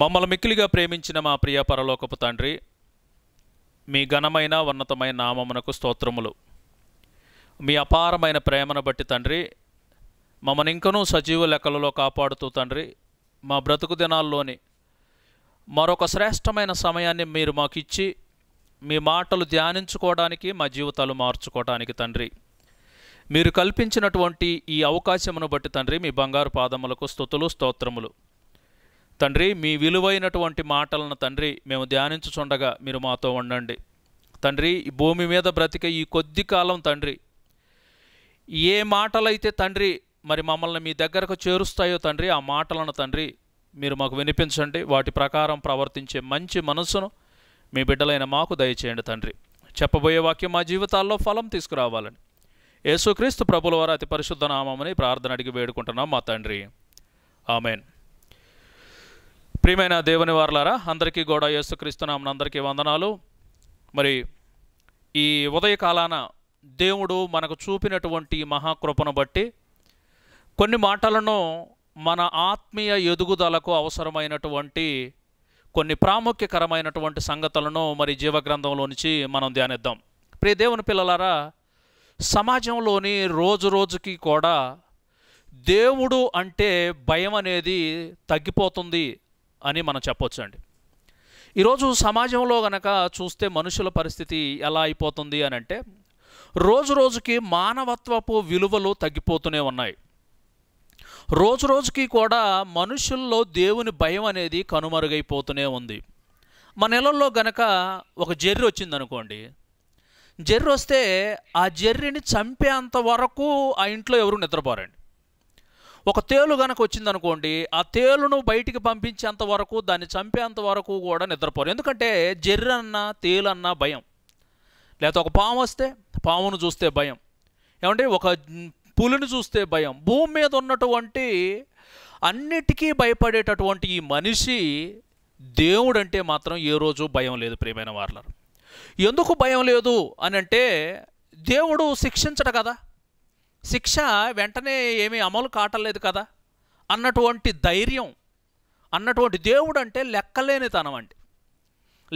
మమ్మల్ని మిక్కిలిగా ప్రేమించిన మా ప్రియ పరలోకపు తండ్రి మీ ఘనమైన ఉన్నతమైన నామమునకు స్తోత్రములు మీ అపారమైన ప్రేమను బట్టి తండ్రి మమ్మల్ని ఇంకనూ సజీవ లెక్కలలో కాపాడుతూ తండ్రి మా బ్రతుకు దినాల్లోని మరొక శ్రేష్టమైన సమయాన్ని మీరు మాకిచ్చి మీ మాటలు ధ్యానించుకోవడానికి మా జీవితాలు మార్చుకోవడానికి తండ్రి మీరు కల్పించినటువంటి ఈ అవకాశమును బట్టి తండ్రి మీ బంగారు పాదములకు స్థుతులు స్తోత్రములు తండ్రి మీ విలువైనటువంటి మాటలను తండ్రి మేము ధ్యానించుచుండగా మీరు మాతో ఉండండి తండ్రి భూమి మీద బ్రతికే ఈ కొద్ది కాలం తండ్రి ఏ మాటలైతే తండ్రి మరి మమ్మల్ని మీ దగ్గరకు చేరుస్తాయో తండ్రి ఆ మాటలను తండ్రి మీరు మాకు వినిపించండి వాటి ప్రకారం ప్రవర్తించే మంచి మనసును మీ బిడ్డలైన మాకు దయచేయండి తండ్రి చెప్పబోయే వాక్యం మా జీవితాల్లో ఫలం తీసుకురావాలని యేసుక్రీస్తు ప్రభుల వారు అతి పరిశుద్ధ నామమని ప్రార్థన అడిగి వేడుకుంటున్నాం మా తండ్రి ఆమెన్ ప్రియమైన దేవుని వారలారా అందరికీ కూడా యేసుక్రీస్తున్నాం అందరికీ వందనాలు మరి ఈ ఉదయకాలాన దేవుడు మనకు చూపినటువంటి మహాకృపను బట్టి కొన్ని మాటలను మన ఆత్మీయ ఎదుగుదలకు అవసరమైనటువంటి కొన్ని ప్రాముఖ్యకరమైనటువంటి సంగతులను మరి జీవగ్రంథంలో నుంచి మనం ధ్యానిద్దాం ప్రియ దేవుని పిల్లలారా సమాజంలోని రోజు రోజుకి కూడా దేవుడు అంటే భయం అనేది తగ్గిపోతుంది అని మనం చెప్పొచ్చు అండి ఈరోజు సమాజంలో గనక చూస్తే మనుషుల పరిస్థితి ఎలా అయిపోతుంది అని అంటే రోజు రోజుకి మానవత్వపు విలువలు తగ్గిపోతూనే ఉన్నాయి రోజు రోజుకి కూడా మనుషుల్లో దేవుని భయం అనేది కనుమరుగైపోతూనే ఉంది మన నెలల్లో గనక ఒక జర్రి వచ్చిందనుకోండి జర్రి వస్తే ఆ జర్రిని చంపేంత వరకు ఆ ఇంట్లో ఎవరు నిద్రపోరండి ఒక తేలు గనక వచ్చిందనుకోండి ఆ తేలును బయటికి పంపించేంత వరకు దాన్ని చంపేంత వరకు కూడా నిద్రపోరు ఎందుకంటే జర్రన్న తేలన్న భయం లేకపోతే ఒక పాము వస్తే పామును చూస్తే భయం ఏమంటే ఒక పులిని చూస్తే భయం భూమి మీద ఉన్నటువంటి అన్నిటికీ భయపడేటటువంటి ఈ మనిషి దేవుడంటే మాత్రం ఏ రోజు భయం లేదు ప్రియమైన వార్లర్ ఎందుకు భయం లేదు అని అంటే దేవుడు శిక్షించడు కదా శిక్ష వెంటనే ఏమీ అమలు కాటలేదు కదా అన్నటువంటి ధైర్యం అన్నటువంటి దేవుడు అంటే లెక్కలేనితనం అండి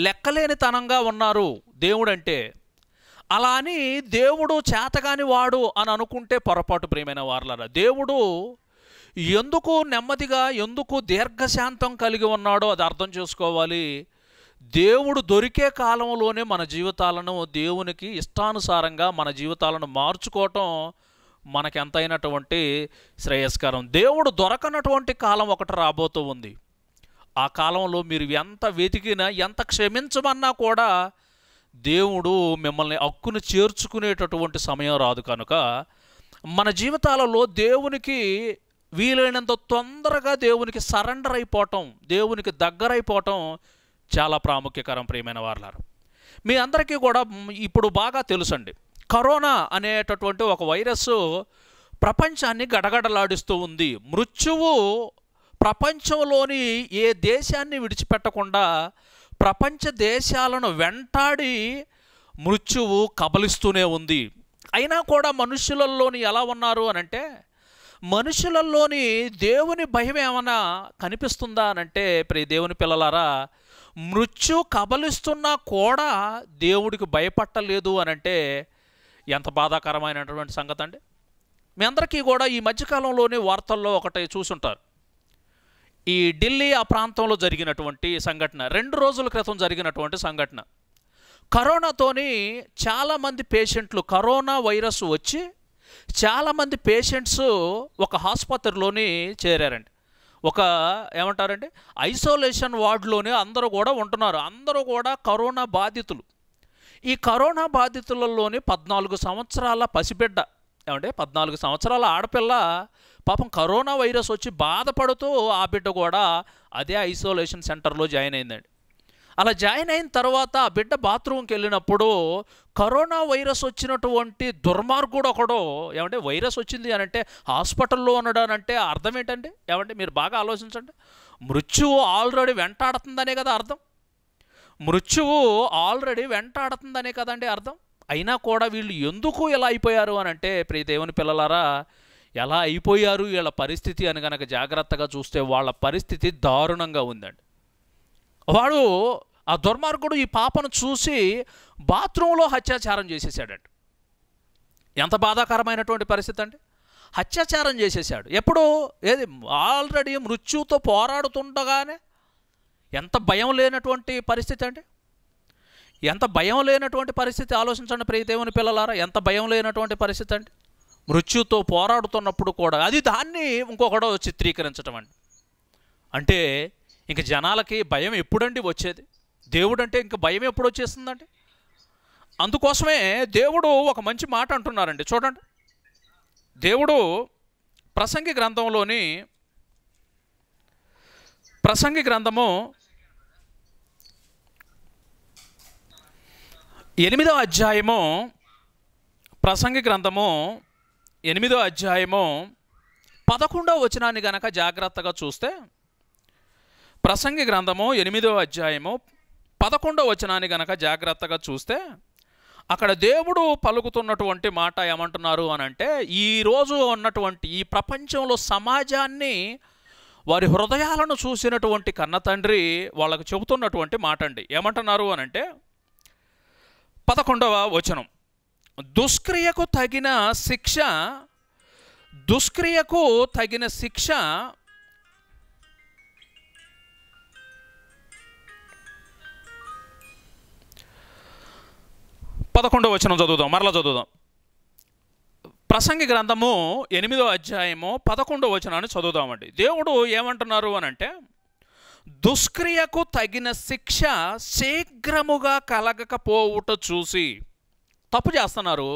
లెక్కలేనితనంగా ఉన్నారు దేవుడు అంటే అలా అని దేవుడు చేతగాని వాడు అని అనుకుంటే పొరపాటు ప్రియమైన వార్లరా దేవుడు ఎందుకు నెమ్మదిగా ఎందుకు దీర్ఘశాంతం కలిగి ఉన్నాడో అది అర్థం చేసుకోవాలి దేవుడు దొరికే కాలంలోనే మన జీవితాలను దేవునికి ఇష్టానుసారంగా మన జీవితాలను మార్చుకోవటం మనకెంతైనటువంటి శ్రేయస్కరం దేవుడు దొరకనటువంటి కాలం ఒకటి రాబోతూ ఉంది ఆ కాలంలో మీరు ఎంత వెతికినా ఎంత క్షమించమన్నా కూడా దేవుడు మిమ్మల్ని అక్కును చేర్చుకునేటటువంటి సమయం రాదు కనుక మన జీవితాలలో దేవునికి వీలైనంత తొందరగా దేవునికి సరెండర్ అయిపోవటం దేవునికి దగ్గర అయిపోవటం చాలా ప్రాముఖ్యకరం ప్రియమైన వారు మీ అందరికీ కూడా ఇప్పుడు బాగా తెలుసండి కరోనా అనేటటువంటి ఒక వైరస్ ప్రపంచాన్ని గడగడలాడిస్తూ ఉంది మృత్యువు ప్రపంచంలోని ఏ దేశాన్ని విడిచిపెట్టకుండా ప్రపంచ దేశాలను వెంటాడి మృత్యువు కబలిస్తూనే ఉంది అయినా కూడా మనుషులలోని ఎలా ఉన్నారు అనంటే మనుషులలోని దేవుని భయం ఏమైనా కనిపిస్తుందా అనంటే ప్రతి దేవుని పిల్లలారా మృత్యు కబలిస్తున్నా కూడా దేవుడికి భయపట్టలేదు అనంటే ఎంత బాధాకరమైనటువంటి సంగతి అండి మీ అందరికీ కూడా ఈ మధ్యకాలంలోనే వార్తల్లో ఒకటి చూసుంటారు ఈ ఢిల్లీ ఆ ప్రాంతంలో జరిగినటువంటి సంఘటన రెండు రోజుల క్రితం జరిగినటువంటి సంఘటన కరోనాతోని చాలామంది పేషెంట్లు కరోనా వైరస్ వచ్చి చాలామంది పేషెంట్స్ ఒక ఆసుపత్రిలోని చేరారండి ఒక ఏమంటారండి ఐసోలేషన్ వార్డులోనే అందరూ కూడా ఉంటున్నారు అందరూ కూడా కరోనా బాధితులు ఈ కరోనా బాధితులలోని పద్నాలుగు సంవత్సరాల పసిబిడ్డ ఏమంటే పద్నాలుగు సంవత్సరాల ఆడపిల్ల పాపం కరోనా వైరస్ వచ్చి బాధపడుతూ ఆ బిడ్డ కూడా అదే ఐసోలేషన్ సెంటర్లో జాయిన్ అయిందండి అలా జాయిన్ అయిన తర్వాత ఆ బిడ్డ బాత్రూమ్కి వెళ్ళినప్పుడు కరోనా వైరస్ వచ్చినటువంటి దుర్మార్గుడు ఒకడు ఏమంటే వైరస్ వచ్చింది అని అంటే హాస్పిటల్లో అంటే అర్థం ఏంటండి ఏమంటే మీరు బాగా ఆలోచించండి మృత్యువు ఆల్రెడీ వెంటాడుతుందనే కదా అర్థం మృత్యువు ఆల్రెడీ వెంటాడుతుందనే కదండి అర్థం అయినా కూడా వీళ్ళు ఎందుకు ఇలా అయిపోయారు అని అంటే ప్రియదేవుని పిల్లలారా ఎలా అయిపోయారు వీళ్ళ పరిస్థితి అని కనుక జాగ్రత్తగా చూస్తే వాళ్ళ పరిస్థితి దారుణంగా ఉందండి వాడు ఆ దుర్మార్గుడు ఈ పాపను చూసి బాత్రూంలో హత్యాచారం చేసేసాడండి ఎంత బాధాకరమైనటువంటి పరిస్థితి అండి హత్యాచారం చేసేసాడు ఎప్పుడు ఏది ఆల్రెడీ మృత్యుతో పోరాడుతుండగానే ఎంత భయం లేనటువంటి పరిస్థితి అండి ఎంత భయం లేనటువంటి పరిస్థితి ఆలోచించండి ప్రియదేవుని పిల్లలారా ఎంత భయం లేనటువంటి పరిస్థితి అండి మృత్యుతో పోరాడుతున్నప్పుడు కూడా అది దాన్ని ఇంకొకడో చిత్రీకరించడం అండి అంటే ఇంక జనాలకి భయం ఎప్పుడండి వచ్చేది దేవుడు అంటే ఇంక భయం ఎప్పుడు వచ్చేసిందండి అందుకోసమే దేవుడు ఒక మంచి మాట అంటున్నారండి చూడండి దేవుడు ప్రసంగి గ్రంథంలోని ప్రసంగి గ్రంథము ఎనిమిదో అధ్యాయము ప్రసంగి గ్రంథము ఎనిమిదో అధ్యాయము పదకొండో వచనాన్ని గనక జాగ్రత్తగా చూస్తే ప్రసంగి గ్రంథము ఎనిమిదో అధ్యాయము పదకొండవ వచనాన్ని గనక జాగ్రత్తగా చూస్తే అక్కడ దేవుడు పలుకుతున్నటువంటి మాట ఏమంటున్నారు అని అంటే ఈరోజు ఉన్నటువంటి ఈ ప్రపంచంలో సమాజాన్ని వారి హృదయాలను చూసినటువంటి కన్నతండ్రి వాళ్ళకు చెబుతున్నటువంటి మాట అండి ఏమంటున్నారు అని అంటే పదకొండవ వచనం దుష్క్రియకు తగిన శిక్ష దుష్క్రియకు తగిన శిక్ష పదకొండవ వచనం చదువుదాం మరలా చదువుదాం ప్రసంగి గ్రంథము ఎనిమిదో అధ్యాయము పదకొండవ వచనాన్ని చదువుదామండి దేవుడు ఏమంటున్నారు అని అంటే దుష్క్రియకు తగిన శిక్ష శీఘ్రముగా కలగకపోవుట చూసి తప్పు చేస్తున్నారు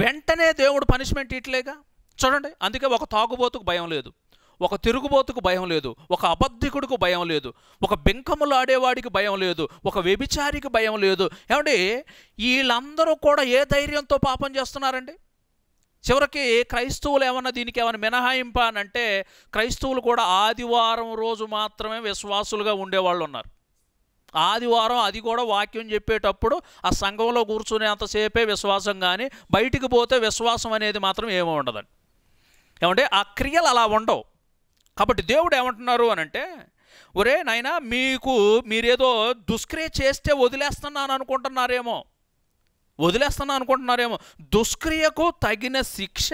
వెంటనే దేవుడు పనిష్మెంట్ ఇట్లేగా చూడండి అందుకే ఒక తాగుబోతుకు భయం లేదు ఒక తిరుగుబోతుకు భయం లేదు ఒక అబద్ధికుడికి భయం లేదు ఒక బింకములాడేవాడికి భయం లేదు ఒక వ్యభిచారికి భయం లేదు ఏమంటే వీళ్ళందరూ కూడా ఏ ధైర్యంతో పాపం చేస్తున్నారండి చివరికి క్రైస్తవులు ఏమన్నా దీనికి ఏమైనా మినహాయింపా అని అంటే క్రైస్తవులు కూడా ఆదివారం రోజు మాత్రమే విశ్వాసులుగా ఉండేవాళ్ళు ఉన్నారు ఆదివారం అది కూడా వాక్యం చెప్పేటప్పుడు ఆ సంఘంలో కూర్చునేంతసేపే విశ్వాసం కానీ బయటికి పోతే విశ్వాసం అనేది మాత్రం ఏమీ ఉండదండి ఏమంటే ఆ క్రియలు అలా ఉండవు కాబట్టి దేవుడు ఏమంటున్నారు అని అంటే ఒరే నాయన మీకు మీరేదో దుష్క్రియ చేస్తే వదిలేస్తున్నాను అనుకుంటున్నారేమో వదిలేస్తాను అనుకుంటున్నారేమో దుష్క్రియకు తగిన శిక్ష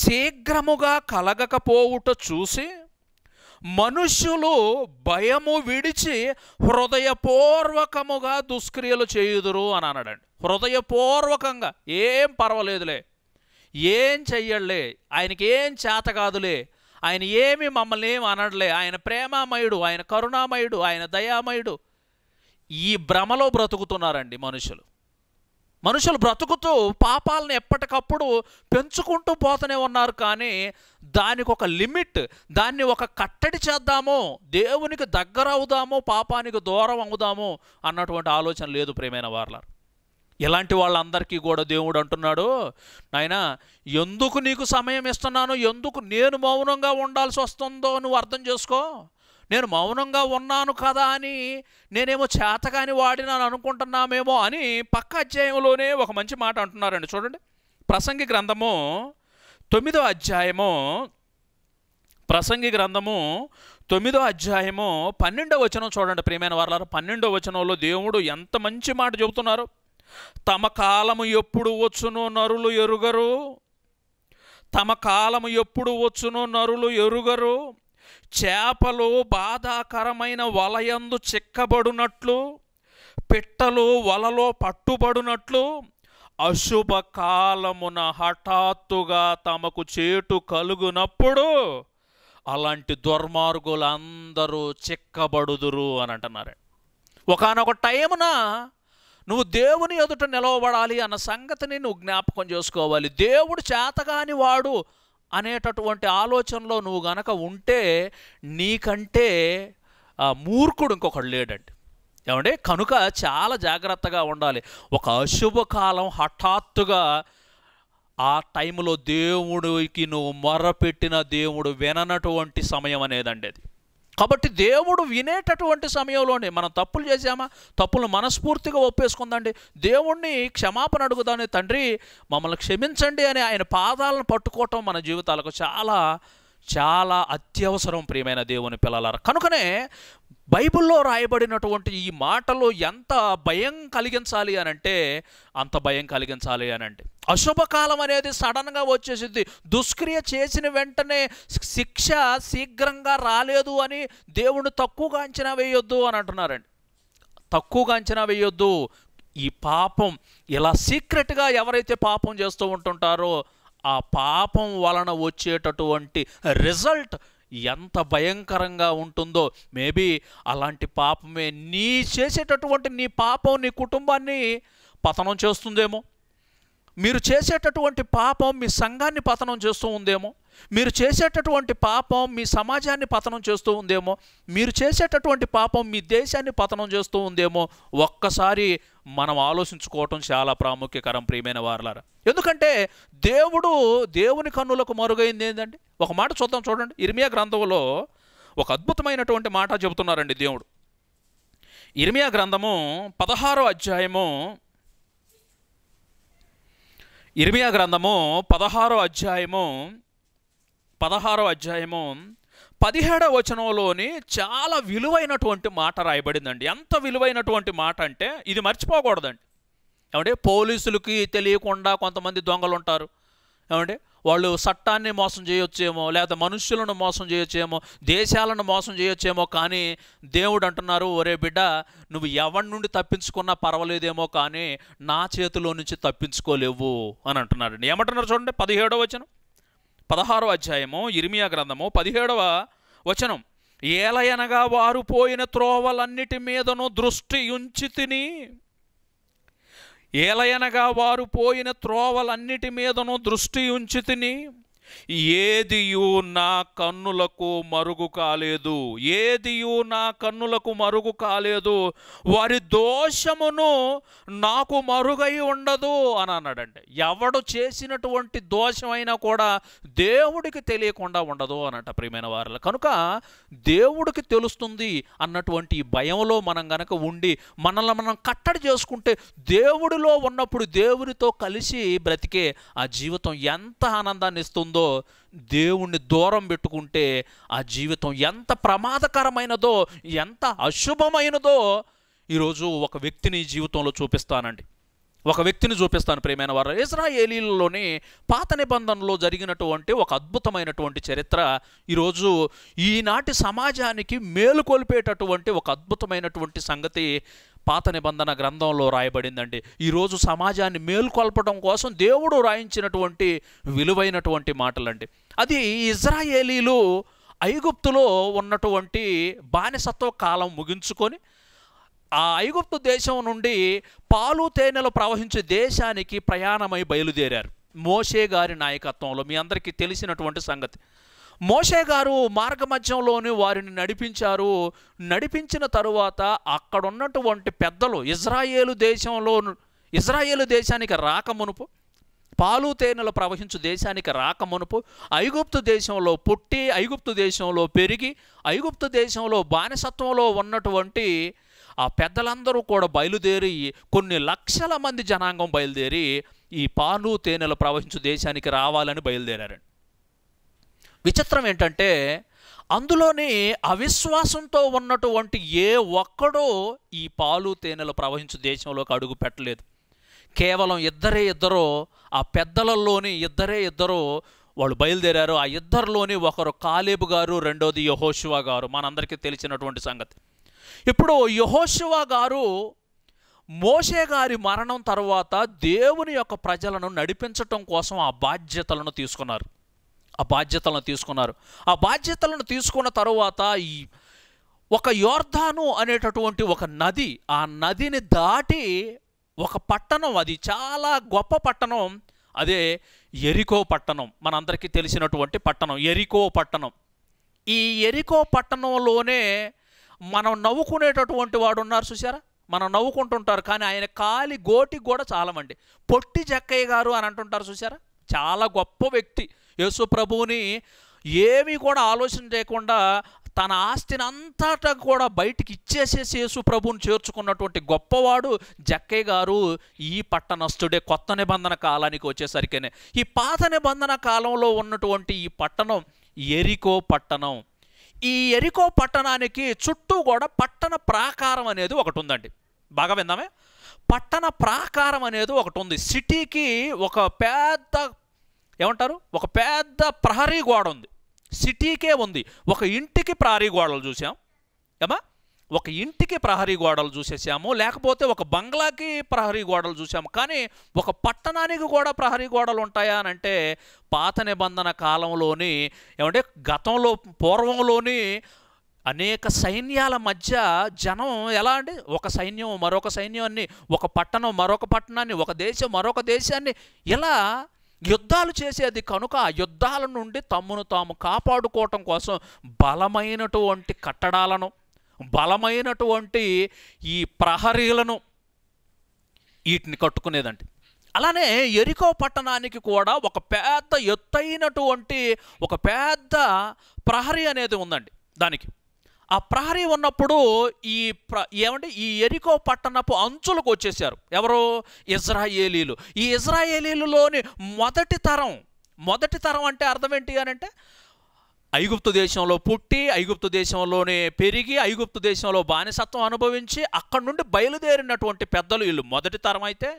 శీఘ్రముగా కలగకపోవుట చూసి మనుష్యులు భయము విడిచి హృదయపూర్వకముగా దుష్క్రియలు చేయుదురు అని అన్నాడండి హృదయపూర్వకంగా ఏం పర్వాలేదులే ఏం చెయ్యలే ఆయనకి ఏం చేత కాదులే ఆయన ఏమి మమ్మల్ని ఏం అనడలే ఆయన ప్రేమామయుడు ఆయన కరుణామయుడు ఆయన దయామయుడు ఈ భ్రమలో బ్రతుకుతున్నారండి మనుషులు మనుషులు బ్రతుకుతూ పాపాలను ఎప్పటికప్పుడు పెంచుకుంటూ పోతూనే ఉన్నారు కానీ దానికి ఒక లిమిట్ దాన్ని ఒక కట్టడి చేద్దాము దేవునికి దగ్గర అవుదాము పాపానికి దూరం అవుదాము అన్నటువంటి ఆలోచన లేదు ప్రేమైన వారలారు ఇలాంటి వాళ్ళందరికీ కూడా దేవుడు అంటున్నాడు నాయన ఎందుకు నీకు సమయం ఇస్తున్నాను ఎందుకు నేను మౌనంగా ఉండాల్సి వస్తుందో నువ్వు అర్థం చేసుకో నేను మౌనంగా ఉన్నాను కదా అని నేనేమో చేతగాని వాడినాను అనుకుంటున్నామేమో అని పక్క అధ్యాయంలోనే ఒక మంచి మాట అంటున్నారండి చూడండి ప్రసంగి గ్రంథము తొమ్మిదో అధ్యాయము ప్రసంగి గ్రంథము తొమ్మిదో అధ్యాయము పన్నెండో వచనం చూడండి ప్రియమైన వారు పన్నెండో వచనంలో దేవుడు ఎంత మంచి మాట చెబుతున్నారు తమ కాలము ఎప్పుడు వచ్చునో నరులు ఎరుగరు తమ కాలము ఎప్పుడు వచ్చునో నరులు ఎరుగరు చేపలు బాధాకరమైన వలయందు చిక్కబడునట్లు పిట్టలు వలలో పట్టుబడునట్లు అశుభ కాలమున హఠాత్తుగా తమకు చేటు కలుగునప్పుడు అలాంటి దుర్మార్గులు అందరూ చిక్కబడుదురు అని అంటున్నారు ఒకనొక టైమున నువ్వు దేవుని ఎదుట నిలవబడాలి అన్న సంగతిని నువ్వు జ్ఞాపకం చేసుకోవాలి దేవుడు చేతగాని వాడు అనేటటువంటి ఆలోచనలో నువ్వు గనక ఉంటే నీకంటే మూర్ఖుడు ఇంకొకడు లేడండి ఏమంటే కనుక చాలా జాగ్రత్తగా ఉండాలి ఒక అశుభకాలం హఠాత్తుగా ఆ టైంలో దేవుడికి నువ్వు మొర్రపెట్టిన దేవుడు విననటువంటి సమయం అనేదండి అది కాబట్టి దేవుడు వినేటటువంటి సమయంలోనే మనం తప్పులు చేశామా తప్పులు మనస్ఫూర్తిగా ఒప్పేసుకుందండి దేవుణ్ణి క్షమాపణ అడుగుదాని తండ్రి మమ్మల్ని క్షమించండి అని ఆయన పాదాలను పట్టుకోవటం మన జీవితాలకు చాలా చాలా అత్యవసరం ప్రియమైన దేవుని పిల్లలారు కనుకనే బైబిల్లో రాయబడినటువంటి ఈ మాటలు ఎంత భయం కలిగించాలి అనంటే అంత భయం కలిగించాలి అనంటే అశుభకాలం అనేది సడన్గా వచ్చేసింది దుష్క్రియ చేసిన వెంటనే శిక్ష శీఘ్రంగా రాలేదు అని దేవుడు తక్కువగా అంచనా వేయొద్దు అని అంటున్నారండి తక్కువగా అంచనా వేయొద్దు ఈ పాపం ఇలా సీక్రెట్గా ఎవరైతే పాపం చేస్తూ ఉంటుంటారో ఆ పాపం వలన వచ్చేటటువంటి రిజల్ట్ ఎంత భయంకరంగా ఉంటుందో మేబీ అలాంటి పాపమే నీ చేసేటటువంటి నీ పాపం నీ కుటుంబాన్ని పతనం చేస్తుందేమో మీరు చేసేటటువంటి పాపం మీ సంఘాన్ని పతనం చేస్తూ ఉందేమో మీరు చేసేటటువంటి పాపం మీ సమాజాన్ని పతనం చేస్తూ ఉందేమో మీరు చేసేటటువంటి పాపం మీ దేశాన్ని పతనం చేస్తూ ఉందేమో ఒక్కసారి మనం ఆలోచించుకోవటం చాలా ప్రాముఖ్యకరం ప్రియమైన వారలారా ఎందుకంటే దేవుడు దేవుని కన్నులకు మరుగైంది ఏంటండి ఒక మాట చూద్దాం చూడండి ఇర్మియా గ్రంథంలో ఒక అద్భుతమైనటువంటి మాట చెబుతున్నారండి దేవుడు ఇర్మియా గ్రంథము పదహారో అధ్యాయము ఇర్మియా గ్రంథము పదహారో అధ్యాయము పదహారో అధ్యాయము పదిహేడవ వచనంలోని చాలా విలువైనటువంటి మాట రాయబడిందండి ఎంత విలువైనటువంటి మాట అంటే ఇది మర్చిపోకూడదండి ఏమంటే పోలీసులకి తెలియకుండా కొంతమంది దొంగలు ఉంటారు ఏమంటే వాళ్ళు చట్టాన్ని మోసం చేయొచ్చేమో లేదా మనుషులను మోసం చేయొచ్చేమో దేశాలను మోసం చేయొచ్చేమో కానీ దేవుడు అంటున్నారు ఒరే బిడ్డ నువ్వు ఎవరి నుండి తప్పించుకున్నా పర్వాలేదేమో కానీ నా చేతిలో నుంచి తప్పించుకోలేవు అని అంటున్నాడు ఏమంటున్నారు చూడండి పదిహేడవ వచనం పదహారవ అధ్యాయము ఇరిమియా గ్రంథము పదిహేడవ వచనం ఏలయనగా వారు పోయిన త్రోవలన్నిటి మీదను దృష్టి ఉంచి తిని ఏలయనగా వారు పోయిన త్రోవలన్నిటి మీదను దృష్టి తిని ఏదియు నా కన్నులకు మరుగు కాలేదు ఏదియు నా కన్నులకు మరుగు కాలేదు వారి దోషమును నాకు మరుగై ఉండదు అని అన్నాడండి ఎవడు చేసినటువంటి దోషమైనా కూడా దేవుడికి తెలియకుండా ఉండదు అనట ప్రియమైన వారిలో కనుక దేవుడికి తెలుస్తుంది అన్నటువంటి భయంలో మనం గనక ఉండి మనల్ని మనం కట్టడి చేసుకుంటే దేవుడిలో ఉన్నప్పుడు దేవుడితో కలిసి బ్రతికే ఆ జీవితం ఎంత ఆనందాన్ని ఇస్తుందో జీవితంలో దేవుణ్ణి దూరం పెట్టుకుంటే ఆ జీవితం ఎంత ప్రమాదకరమైనదో ఎంత అశుభమైనదో ఈరోజు ఒక వ్యక్తిని జీవితంలో చూపిస్తానండి ఒక వ్యక్తిని చూపిస్తాను ప్రేమైన వారు ఇజ్రాయేలీలలోని పాత నిబంధనలో జరిగినటువంటి ఒక అద్భుతమైనటువంటి చరిత్ర ఈరోజు ఈనాటి సమాజానికి మేలుకొల్పేటటువంటి ఒక అద్భుతమైనటువంటి సంగతి పాత నిబంధన గ్రంథంలో రాయబడిందండి ఈరోజు సమాజాన్ని మేలుకొల్పడం కోసం దేవుడు రాయించినటువంటి విలువైనటువంటి మాటలండి అది ఇజ్రాయేలీలు ఐగుప్తులో ఉన్నటువంటి బానిసత్వ కాలం ముగించుకొని ఆ ఐగుప్తు దేశం నుండి పాలు తేనెలు ప్రవహించే దేశానికి ప్రయాణమై బయలుదేరారు మోషే గారి నాయకత్వంలో మీ అందరికీ తెలిసినటువంటి సంగతి మోషే గారు మార్గమధ్యంలోనే వారిని నడిపించారు నడిపించిన తరువాత అక్కడున్నటువంటి పెద్దలు ఇజ్రాయేలు దేశంలో ఇజ్రాయేలు దేశానికి రాకమునుపు పాలు తేనెలు ప్రవహించు దేశానికి రాకమునుపు ఐగుప్తు దేశంలో పుట్టి ఐగుప్తు దేశంలో పెరిగి ఐగుప్తు దేశంలో బానిసత్వంలో ఉన్నటువంటి ఆ పెద్దలందరూ కూడా బయలుదేరి కొన్ని లక్షల మంది జనాంగం బయలుదేరి ఈ పాలు తేనెలు ప్రవహించు దేశానికి రావాలని బయలుదేరారండి విచిత్రం ఏంటంటే అందులోని అవిశ్వాసంతో ఉన్నటువంటి ఏ ఒక్కడో ఈ పాలు తేనెలు ప్రవహించు దేశంలోకి అడుగు పెట్టలేదు కేవలం ఇద్దరే ఇద్దరు ఆ పెద్దలలోని ఇద్దరే ఇద్దరు వాళ్ళు బయలుదేరారు ఆ ఇద్దరిలోని ఒకరు కాలేబు గారు రెండోది యహోశివా గారు మనందరికీ తెలిసినటువంటి సంగతి ఇప్పుడు యహోశివ గారు మోషే గారి మరణం తర్వాత దేవుని యొక్క ప్రజలను నడిపించటం కోసం ఆ బాధ్యతలను తీసుకున్నారు ఆ బాధ్యతలను తీసుకున్నారు ఆ బాధ్యతలను తీసుకున్న తర్వాత ఈ ఒక యోర్ధాను అనేటటువంటి ఒక నది ఆ నదిని దాటి ఒక పట్టణం అది చాలా గొప్ప పట్టణం అదే ఎరికో పట్టణం మనందరికీ తెలిసినటువంటి పట్టణం ఎరికో పట్టణం ఈ ఎరికో పట్టణంలోనే మనం నవ్వుకునేటటువంటి వాడు ఉన్నారు చూసారా మనం నవ్వుకుంటుంటారు కానీ ఆయన కాలి గోటి కూడా చాలామండి పొట్టి జక్కయ్య గారు అని అంటుంటారు చూసారా చాలా గొప్ప వ్యక్తి యేసు ప్రభువుని ఏమీ కూడా ఆలోచన చేయకుండా తన ఆస్తిని అంతటా కూడా బయటికి ఇచ్చేసేసి యేసు ప్రభుని చేర్చుకున్నటువంటి గొప్పవాడు జక్కయ్య గారు ఈ పట్టణస్థుడే కొత్త నిబంధన కాలానికి వచ్చేసరికనే ఈ పాత నిబంధన కాలంలో ఉన్నటువంటి ఈ పట్టణం ఎరికో పట్టణం ఈ ఎరికో పట్టణానికి చుట్టూ కూడా పట్టణ ప్రాకారం అనేది ఒకటి ఉందండి బాగా విందామే పట్టణ ప్రాకారం అనేది ఒకటి ఉంది సిటీకి ఒక పెద్ద ఏమంటారు ఒక పెద్ద ప్రహరీ గోడ ఉంది సిటీకే ఉంది ఒక ఇంటికి ప్రహరీ గోడలు చూసాం ఏమా ఒక ఇంటికి ప్రహరీ గోడలు చూసేసాము లేకపోతే ఒక బంగ్లాకి ప్రహరీ గోడలు చూసాము కానీ ఒక పట్టణానికి కూడా ప్రహరీ గోడలు ఉంటాయా అని అంటే పాత నిబంధన కాలంలోని ఏమంటే గతంలో పూర్వంలోని అనేక సైన్యాల మధ్య జనం ఎలా అండి ఒక సైన్యం మరొక సైన్యాన్ని ఒక పట్టణం మరొక పట్టణాన్ని ఒక దేశం మరొక దేశాన్ని ఇలా యుద్ధాలు చేసేది కనుక ఆ యుద్ధాల నుండి తమ్మును తాము కాపాడుకోవటం కోసం బలమైనటువంటి కట్టడాలను బలమైనటువంటి ఈ ప్రహరీలను వీటిని కట్టుకునేదండి అలానే ఎరికో పట్టణానికి కూడా ఒక పెద్ద ఎత్తైనటువంటి ఒక పెద్ద ప్రహరీ అనేది ఉందండి దానికి ఆ ప్రహరీ ఉన్నప్పుడు ఈ ప్ర ఏమంటే ఈ ఎరికో పట్టణపు అంచులకు వచ్చేసారు ఎవరు ఇజ్రాయేలీలు ఈ ఇజ్రాయేలీలలోని మొదటి తరం మొదటి తరం అంటే అర్థం ఏంటి అని అంటే ఐగుప్తు దేశంలో పుట్టి ఐగుప్తు దేశంలోనే పెరిగి ఐగుప్తు దేశంలో బానిసత్వం అనుభవించి అక్కడి నుండి బయలుదేరినటువంటి పెద్దలు వీళ్ళు మొదటి తరం అయితే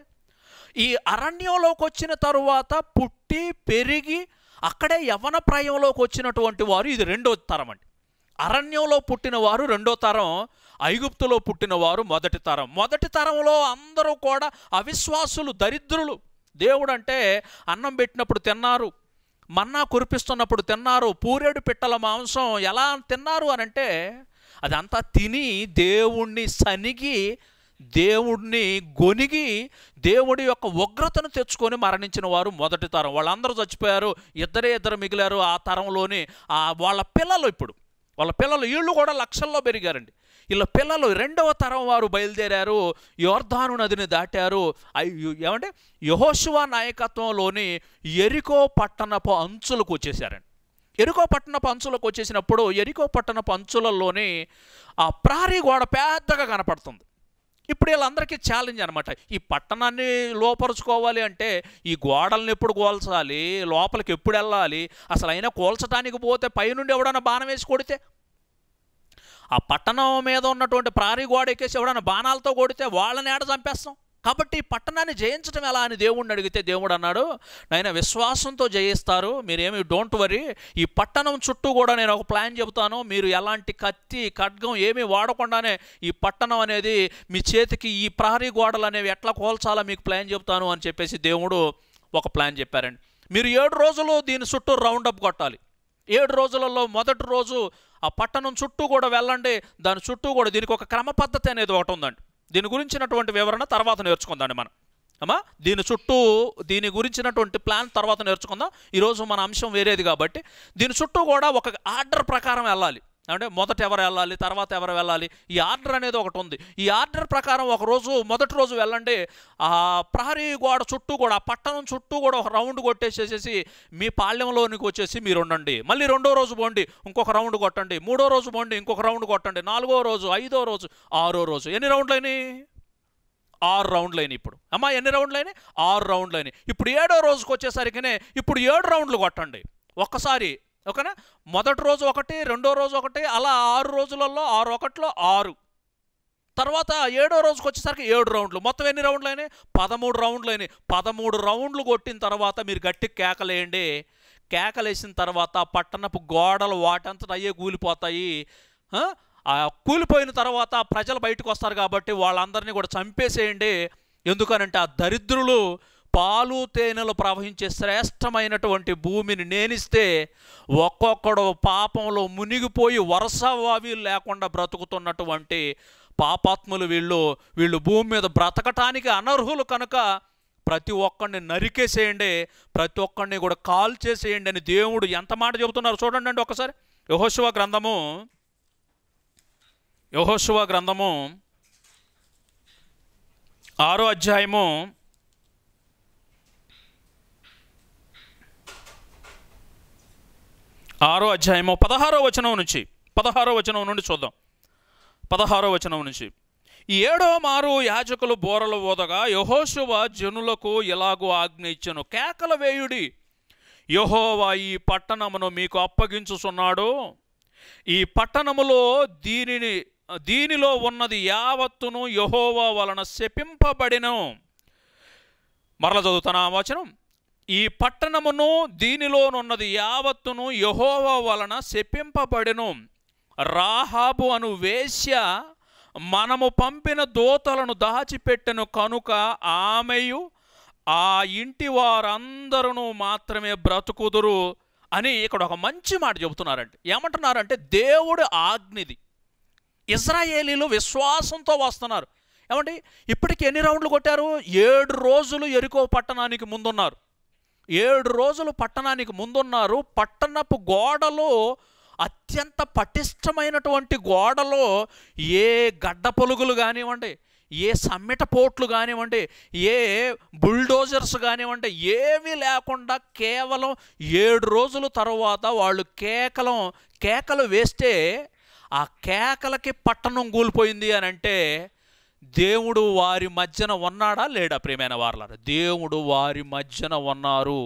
ఈ అరణ్యంలోకి వచ్చిన తరువాత పుట్టి పెరిగి అక్కడే యవన ప్రాయంలోకి వచ్చినటువంటి వారు ఇది రెండో తరం అండి అరణ్యంలో పుట్టిన వారు రెండో తరం ఐగుప్తులో పుట్టిన వారు మొదటి తరం మొదటి తరంలో అందరూ కూడా అవిశ్వాసులు దరిద్రులు దేవుడు అంటే అన్నం పెట్టినప్పుడు తిన్నారు మన్నా కురిపిస్తున్నప్పుడు తిన్నారు పూరేడు పిట్టల మాంసం ఎలా తిన్నారు అని అంటే అదంతా తిని దేవుణ్ణి సనిగి దేవుణ్ణి గొనిగి దేవుడి యొక్క ఉగ్రతను తెచ్చుకొని మరణించిన వారు మొదటి తరం వాళ్ళందరూ చచ్చిపోయారు ఇద్దరే ఇద్దరు మిగిలారు ఆ తరంలోని వాళ్ళ పిల్లలు ఇప్పుడు వాళ్ళ పిల్లలు వీళ్ళు కూడా లక్షల్లో పెరిగారండి ఇలా పిల్లలు రెండవ తరం వారు బయలుదేరారు యోర్ధాను నదిని దాటారు ఏమంటే యహోశివా నాయకత్వంలోని ఎరికో పట్టణపు అంచులకు వచ్చేసారండి ఎరుకో పట్టణపు అంచులకు వచ్చేసినప్పుడు ఎరికో పట్టణపు అంచులలోని ఆ ప్రారీ గోడ పెద్దగా కనపడుతుంది ఇప్పుడు వీళ్ళందరికీ ఛాలెంజ్ అనమాట ఈ పట్టణాన్ని లోపరుచుకోవాలి అంటే ఈ గోడల్ని ఎప్పుడు కోల్చాలి లోపలికి ఎప్పుడు వెళ్ళాలి అసలు అయినా కోల్చడానికి పోతే పైనుండి ఎవడన్నా బాణం వేసి కొడితే ఆ పట్టణం మీద ఉన్నటువంటి ప్రారీ గోడ ఎక్కేసి ఎవడన్నా బాణాలతో కొడితే వాళ్ళని ఏడ చంపేస్తాం కాబట్టి పట్టణాన్ని జయించడం ఎలా అని దేవుణ్ణి అడిగితే దేవుడు అన్నాడు నాయన విశ్వాసంతో జయిస్తారు మీరేమి డోంట్ వరీ ఈ పట్టణం చుట్టూ కూడా నేను ఒక ప్లాన్ చెబుతాను మీరు ఎలాంటి కత్తి ఖడ్గం ఏమీ వాడకుండానే ఈ పట్టణం అనేది మీ చేతికి ఈ ప్రహరీ గోడలు అనేవి ఎట్లా కోల్చాలో మీకు ప్లాన్ చెబుతాను అని చెప్పేసి దేవుడు ఒక ప్లాన్ చెప్పారండి మీరు ఏడు రోజులు దీని చుట్టూ రౌండప్ కొట్టాలి ఏడు రోజులలో మొదటి రోజు ఆ పట్టణం చుట్టూ కూడా వెళ్ళండి దాని చుట్టూ కూడా దీనికి ఒక క్రమ పద్ధతి అనేది ఒకటి ఉందండి దీని గురించినటువంటి వివరణ తర్వాత నేర్చుకుందాండి మనం అమ్మా దీని చుట్టూ దీని గురించినటువంటి ప్లాన్ తర్వాత నేర్చుకుందాం ఈరోజు మన అంశం వేరేది కాబట్టి దీని చుట్టూ కూడా ఒక ఆర్డర్ ప్రకారం వెళ్ళాలి అంటే మొదట ఎవరు వెళ్ళాలి తర్వాత ఎవరు వెళ్ళాలి ఈ ఆర్డర్ అనేది ఒకటి ఉంది ఈ ఆర్డర్ ప్రకారం ఒకరోజు మొదటి రోజు వెళ్ళండి ఆ ప్రహరీ గోడ చుట్టూ కూడా పట్టణం చుట్టూ కూడా ఒక రౌండ్ కొట్టేసేసేసి మీ పాళ్యంలోనికి వచ్చేసి మీరు ఉండండి మళ్ళీ రెండో రోజు పోండి ఇంకొక రౌండ్ కొట్టండి మూడో రోజు పోండి ఇంకొక రౌండ్ కొట్టండి నాలుగో రోజు ఐదో రోజు ఆరో రోజు ఎన్ని రౌండ్లు అయినాయి ఆరు రౌండ్లు అయినాయి ఇప్పుడు అమ్మా ఎన్ని రౌండ్లు అయినాయి ఆరు రౌండ్లు అయినాయి ఇప్పుడు ఏడో రోజుకి వచ్చేసరికినే ఇప్పుడు ఏడు రౌండ్లు కొట్టండి ఒక్కసారి ఓకేనా మొదటి రోజు ఒకటి రెండో రోజు ఒకటి అలా ఆరు రోజులలో ఆరు ఒకటిలో ఆరు తర్వాత ఏడో రోజుకి వచ్చేసరికి ఏడు రౌండ్లు మొత్తం ఎన్ని రౌండ్లు అయినాయి పదమూడు రౌండ్లు అయినాయి పదమూడు రౌండ్లు కొట్టిన తర్వాత మీరు గట్టి కేకలేయండి కేకలేసిన తర్వాత పట్టణపు గోడలు వాటంతట అయ్యే కూలిపోతాయి కూలిపోయిన తర్వాత ప్రజలు బయటకు వస్తారు కాబట్టి వాళ్ళందరినీ కూడా చంపేసేయండి ఎందుకనంటే ఆ దరిద్రులు పాలు తేనెలు ప్రవహించే శ్రేష్టమైనటువంటి భూమిని నేనిస్తే ఒక్కొక్కడు పాపంలో మునిగిపోయి వరుస వావి లేకుండా బ్రతుకుతున్నటువంటి పాపాత్ములు వీళ్ళు వీళ్ళు భూమి మీద బ్రతకటానికి అనర్హులు కనుక ప్రతి ఒక్కడిని నరికేసేయండి ప్రతి ఒక్కడిని కూడా కాల్ చేసేయండి అని దేవుడు ఎంత మాట చెబుతున్నారు చూడండి అండి ఒకసారి యహోశివ గ్రంథము యహోశివ గ్రంథము ఆరో అధ్యాయము ఆరో అధ్యాయము పదహారో వచనం నుంచి పదహారో వచనం నుండి చూద్దాం పదహారో వచనం నుంచి ఏడో మారు యాజకులు బోరలు ఓదగా యహోశువ జనులకు ఎలాగో ఆజ్ఞ ఇచ్చను కేకల వేయుడి యహోవా ఈ పట్టణమును మీకు అప్పగించుచున్నాడు ఈ పట్టణములో దీనిని దీనిలో ఉన్నది యావత్తును యహోవా వలన శపింపబడిన మరల చదువుతున్నా వచనం ఈ పట్టణమును దీనిలోనున్నది యావత్తును యహోవ వలన శపింపబడెను రాహాబు అను వేశ్య మనము పంపిన దోతలను దాచిపెట్టెను కనుక ఆమెయు ఆ ఇంటి వారందరూ మాత్రమే బ్రతుకుదురు అని ఇక్కడ ఒక మంచి మాట చెబుతున్నారండి ఏమంటున్నారంటే దేవుడు ఆగ్నిది ఇజ్రాయేలీలు విశ్వాసంతో వస్తున్నారు ఏమంటే ఇప్పటికి ఎన్ని రౌండ్లు కొట్టారు ఏడు రోజులు ఎరుకో పట్టణానికి ముందున్నారు ఏడు రోజులు పట్టణానికి ముందున్నారు పట్టణపు గోడలో అత్యంత పటిష్టమైనటువంటి గోడలో ఏ గడ్డ పొలుగులు కానివ్వండి ఏ సమ్మిట పోట్లు కానివ్వండి ఏ బుల్డోజర్స్ కానివ్వండి ఏమీ లేకుండా కేవలం ఏడు రోజుల తర్వాత వాళ్ళు కేకలం కేకలు వేస్తే ఆ కేకలకి పట్టణం కూలిపోయింది అని అంటే దేవుడు వారి మధ్యన ఉన్నాడా లేడా ప్రేమైన వార్లారా దేవుడు వారి మధ్యన ఉన్నారు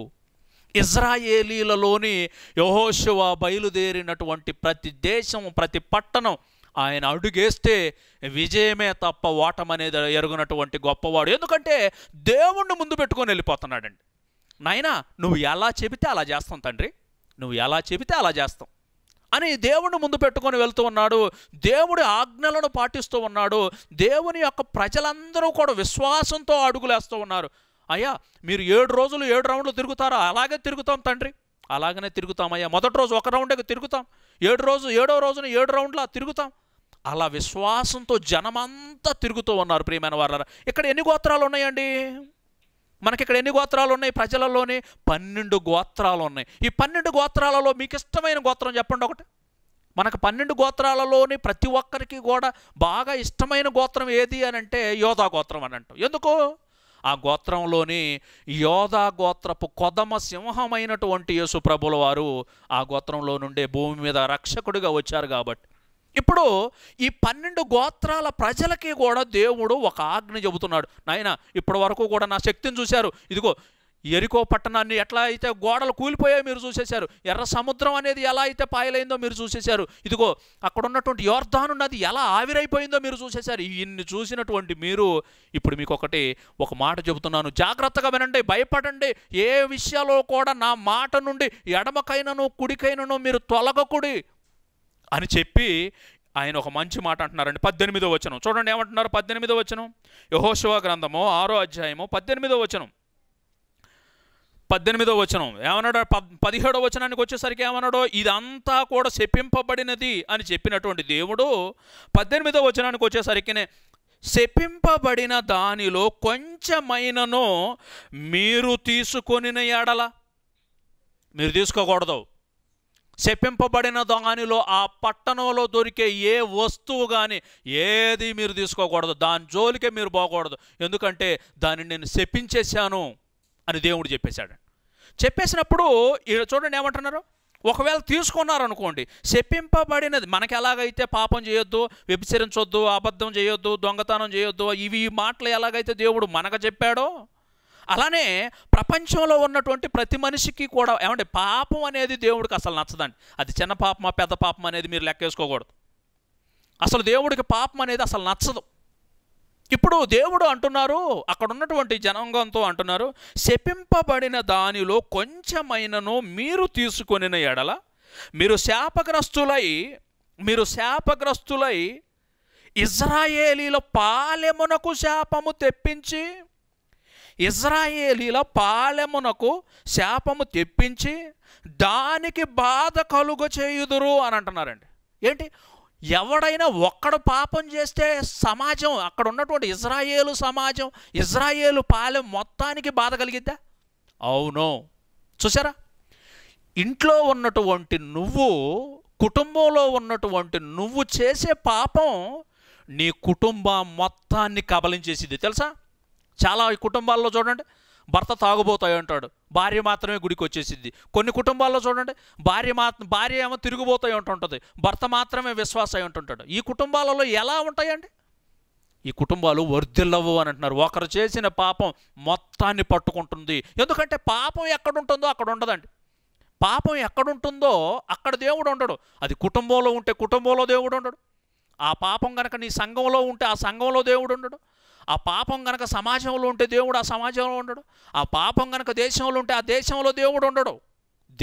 ఇజ్రాయేలీలలోని యహోశివ బయలుదేరినటువంటి ప్రతి దేశం ప్రతి పట్టణం ఆయన అడుగేస్తే విజయమే తప్ప ఓటమనేది ఎరుగునటువంటి గొప్పవాడు ఎందుకంటే దేవుణ్ణి ముందు పెట్టుకొని వెళ్ళిపోతున్నాడండి నాయనా నువ్వు ఎలా చెబితే అలా చేస్తాం తండ్రి నువ్వు ఎలా చెబితే అలా చేస్తాం అని దేవుని ముందు పెట్టుకొని వెళ్తూ ఉన్నాడు దేవుడి ఆజ్ఞలను పాటిస్తూ ఉన్నాడు దేవుని యొక్క ప్రజలందరూ కూడా విశ్వాసంతో అడుగులేస్తూ ఉన్నారు అయ్యా మీరు ఏడు రోజులు ఏడు రౌండ్లు తిరుగుతారా అలాగే తిరుగుతాం తండ్రి అలాగనే తిరుగుతామయ్యా మొదటి రోజు ఒక రౌండ్కి తిరుగుతాం ఏడు రోజు ఏడో రోజున ఏడు రౌండ్లా తిరుగుతాం అలా విశ్వాసంతో జనమంతా తిరుగుతూ ఉన్నారు ప్రియమైన వారు ఇక్కడ ఎన్ని గోత్రాలు ఉన్నాయండి మనకి ఇక్కడ ఎన్ని గోత్రాలు ఉన్నాయి ప్రజలలోని పన్నెండు గోత్రాలు ఉన్నాయి ఈ పన్నెండు గోత్రాలలో మీకు ఇష్టమైన గోత్రం చెప్పండి ఒకటి మనకు పన్నెండు గోత్రాలలోని ప్రతి ఒక్కరికి కూడా బాగా ఇష్టమైన గోత్రం ఏది అని అంటే యోధా గోత్రం అని అంటాం ఎందుకు ఆ గోత్రంలోని యోధా గోత్రపు కొదమ సింహమైనటువంటి యేసు ప్రభుల వారు ఆ గోత్రంలో నుండే భూమి మీద రక్షకుడిగా వచ్చారు కాబట్టి ఇప్పుడు ఈ పన్నెండు గోత్రాల ప్రజలకి కూడా దేవుడు ఒక ఆజ్ఞ చెబుతున్నాడు నాయన ఇప్పటి వరకు కూడా నా శక్తిని చూశారు ఇదిగో ఎరికో పట్టణాన్ని ఎట్లా అయితే గోడలు కూలిపోయాయో మీరు చూసేశారు ఎర్ర సముద్రం అనేది ఎలా అయితే పాయలైందో మీరు చూసేశారు ఇదిగో అక్కడ ఉన్నటువంటి యోర్ధాను నది ఎలా ఆవిరైపోయిందో మీరు చూసేశారు ఇన్ని చూసినటువంటి మీరు ఇప్పుడు మీకు ఒకటి ఒక మాట చెబుతున్నాను జాగ్రత్తగా వినండి భయపడండి ఏ విషయాల్లో కూడా నా మాట నుండి ఎడమకైనను కుడికైనను మీరు తొలగకుడి అని చెప్పి ఆయన ఒక మంచి మాట అంటున్నారండి పద్దెనిమిదో వచనం చూడండి ఏమంటున్నారు పద్దెనిమిదో వచనం యహోశివ గ్రంథము ఆరో అధ్యాయము పద్దెనిమిదో వచనం పద్దెనిమిదో వచనం ఏమన్నాడో పదిహేడో వచనానికి వచ్చేసరికి ఏమన్నాడో ఇదంతా కూడా శపింపబడినది అని చెప్పినటువంటి దేవుడు పద్దెనిమిదో వచనానికి వచ్చేసరికినే శపింపబడిన దానిలో కొంచెమైనను మీరు తీసుకొనిన ఎడల మీరు తీసుకోకూడదు చెప్పింపబడిన దానిలో ఆ పట్టణంలో దొరికే ఏ వస్తువు కానీ ఏది మీరు తీసుకోకూడదు దాని జోలికే మీరు పోకూడదు ఎందుకంటే దాన్ని నేను చెప్పించేశాను అని దేవుడు చెప్పేశాడు చెప్పేసినప్పుడు చూడండి ఏమంటున్నారు ఒకవేళ తీసుకున్నారనుకోండి చెప్పింపబడినది మనకి ఎలాగైతే పాపం చేయొద్దు వ్యభిచరించొద్దు అబద్ధం చేయొద్దు దొంగతనం చేయొద్దు ఇవి ఈ మాటలు ఎలాగైతే దేవుడు మనకు చెప్పాడో అలానే ప్రపంచంలో ఉన్నటువంటి ప్రతి మనిషికి కూడా ఏమంటే పాపం అనేది దేవుడికి అసలు నచ్చదండి అది చిన్న పాపమా పెద్ద పాపం అనేది మీరు లెక్కేసుకోకూడదు అసలు దేవుడికి పాపం అనేది అసలు నచ్చదు ఇప్పుడు దేవుడు అంటున్నారు అక్కడ ఉన్నటువంటి జనాంగంతో అంటున్నారు శపింపబడిన దానిలో కొంచెమైనను మీరు తీసుకొనిన ఎడల మీరు శాపగ్రస్తులై మీరు శాపగ్రస్తులై ఇజ్రాయేలీల పాలెమునకు శాపము తెప్పించి ఇజ్రాయేలీల పాలెమునకు శాపము తెప్పించి దానికి బాధ కలుగ చేయుదురు అని అంటున్నారండి ఏంటి ఎవడైనా ఒక్కడు పాపం చేస్తే సమాజం అక్కడ ఉన్నటువంటి ఇజ్రాయేలు సమాజం ఇజ్రాయేలు పాలెం మొత్తానికి బాధ కలిగిద్దా అవును చూసారా ఇంట్లో ఉన్నటువంటి నువ్వు కుటుంబంలో ఉన్నటువంటి నువ్వు చేసే పాపం నీ కుటుంబం మొత్తాన్ని కబలించేసింది తెలుసా చాలా కుటుంబాల్లో చూడండి భర్త తాగుబోతాయి అంటాడు భార్య మాత్రమే గుడికి వచ్చేసింది కొన్ని కుటుంబాల్లో చూడండి భార్య మా భార్య ఏమో తిరిగిపోతాయి ఉంటుంటుంది భర్త మాత్రమే విశ్వాస అయి ఉంటుంటాడు ఈ కుటుంబాలలో ఎలా ఉంటాయండి ఈ కుటుంబాలు వర్ధిల్లవు అని అంటున్నారు ఒకరు చేసిన పాపం మొత్తాన్ని పట్టుకుంటుంది ఎందుకంటే పాపం ఎక్కడుంటుందో అక్కడ ఉండదండి పాపం ఎక్కడుంటుందో అక్కడ దేవుడు ఉండడు అది కుటుంబంలో ఉంటే కుటుంబంలో దేవుడు ఉండడు ఆ పాపం కనుక నీ సంఘంలో ఉంటే ఆ సంఘంలో దేవుడు ఉండడు ఆ పాపం కనుక సమాజంలో ఉంటే దేవుడు ఆ సమాజంలో ఉండడు ఆ పాపం కనుక దేశంలో ఉంటే ఆ దేశంలో దేవుడు ఉండడు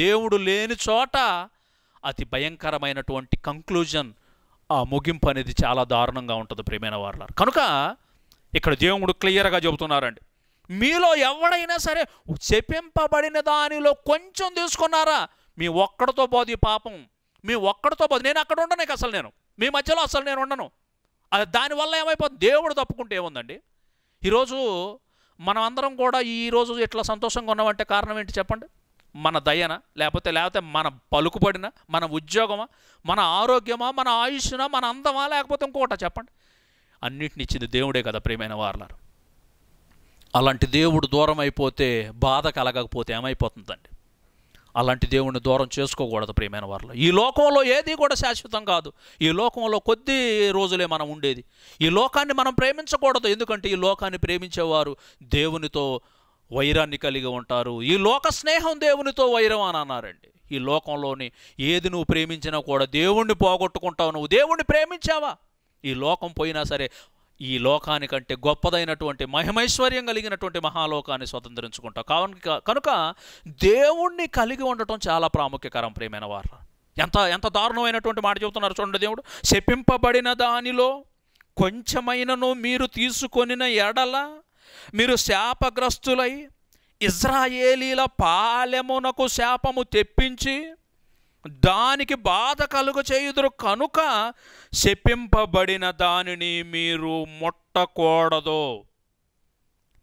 దేవుడు లేని చోట అతి భయంకరమైనటువంటి కంక్లూజన్ ఆ ముగింపు అనేది చాలా దారుణంగా ఉంటుంది ప్రేమైన వారు కనుక ఇక్కడ దేవుడు క్లియర్గా చెబుతున్నారండి మీలో ఎవడైనా సరే చెప్పింపబడిన దానిలో కొంచెం తీసుకున్నారా మీ ఒక్కడితో పోదు ఈ పాపం మీ ఒక్కడితో పోదు నేను అక్కడ ఉండను అసలు నేను మీ మధ్యలో అసలు నేను ఉండను దానివల్ల ఏమైపోతుంది దేవుడు తప్పుకుంటే ఏముందండి ఈరోజు మనమందరం కూడా ఈరోజు ఇట్లా సంతోషంగా ఉన్నామంటే కారణం ఏంటి చెప్పండి మన దయన లేకపోతే లేకపోతే మన పలుకుబడిన మన ఉద్యోగమా మన ఆరోగ్యమా మన ఆయుష్నా మన అందమా లేకపోతే ఇంకోట చెప్పండి అన్నిటిని ఇచ్చింది దేవుడే కదా ప్రేమైన వారలారు అలాంటి దేవుడు దూరం అయిపోతే బాధ కలగకపోతే ఏమైపోతుందండి అలాంటి దేవుణ్ణి దూరం చేసుకోకూడదు ప్రియమైన వారిలో ఈ లోకంలో ఏది కూడా శాశ్వతం కాదు ఈ లోకంలో కొద్ది రోజులే మనం ఉండేది ఈ లోకాన్ని మనం ప్రేమించకూడదు ఎందుకంటే ఈ లోకాన్ని ప్రేమించేవారు దేవునితో వైరాన్ని కలిగి ఉంటారు ఈ లోక స్నేహం దేవునితో వైరం అని అన్నారండి ఈ లోకంలోని ఏది నువ్వు ప్రేమించినా కూడా దేవుణ్ణి పోగొట్టుకుంటావు నువ్వు దేవుణ్ణి ప్రేమించావా ఈ లోకం పోయినా సరే ఈ లోకానికంటే గొప్పదైనటువంటి మహిమైశ్వర్యం కలిగినటువంటి మహాలోకాన్ని స్వతంత్రించుకుంటాం కావున కనుక దేవుణ్ణి కలిగి ఉండటం చాలా ప్రాముఖ్యకరం ప్రేమైన వారు ఎంత ఎంత దారుణమైనటువంటి మాట చెబుతున్నారు చూడండి దేవుడు శపింపబడిన దానిలో కొంచెమైనను మీరు తీసుకొనిన ఎడల మీరు శాపగ్రస్తులై ఇజ్రాయేలీల పాలెమునకు శాపము తెప్పించి దానికి బాధ కలుగు చేయుదురు కనుక శపింపబడిన దానిని మీరు మొట్టకూడదు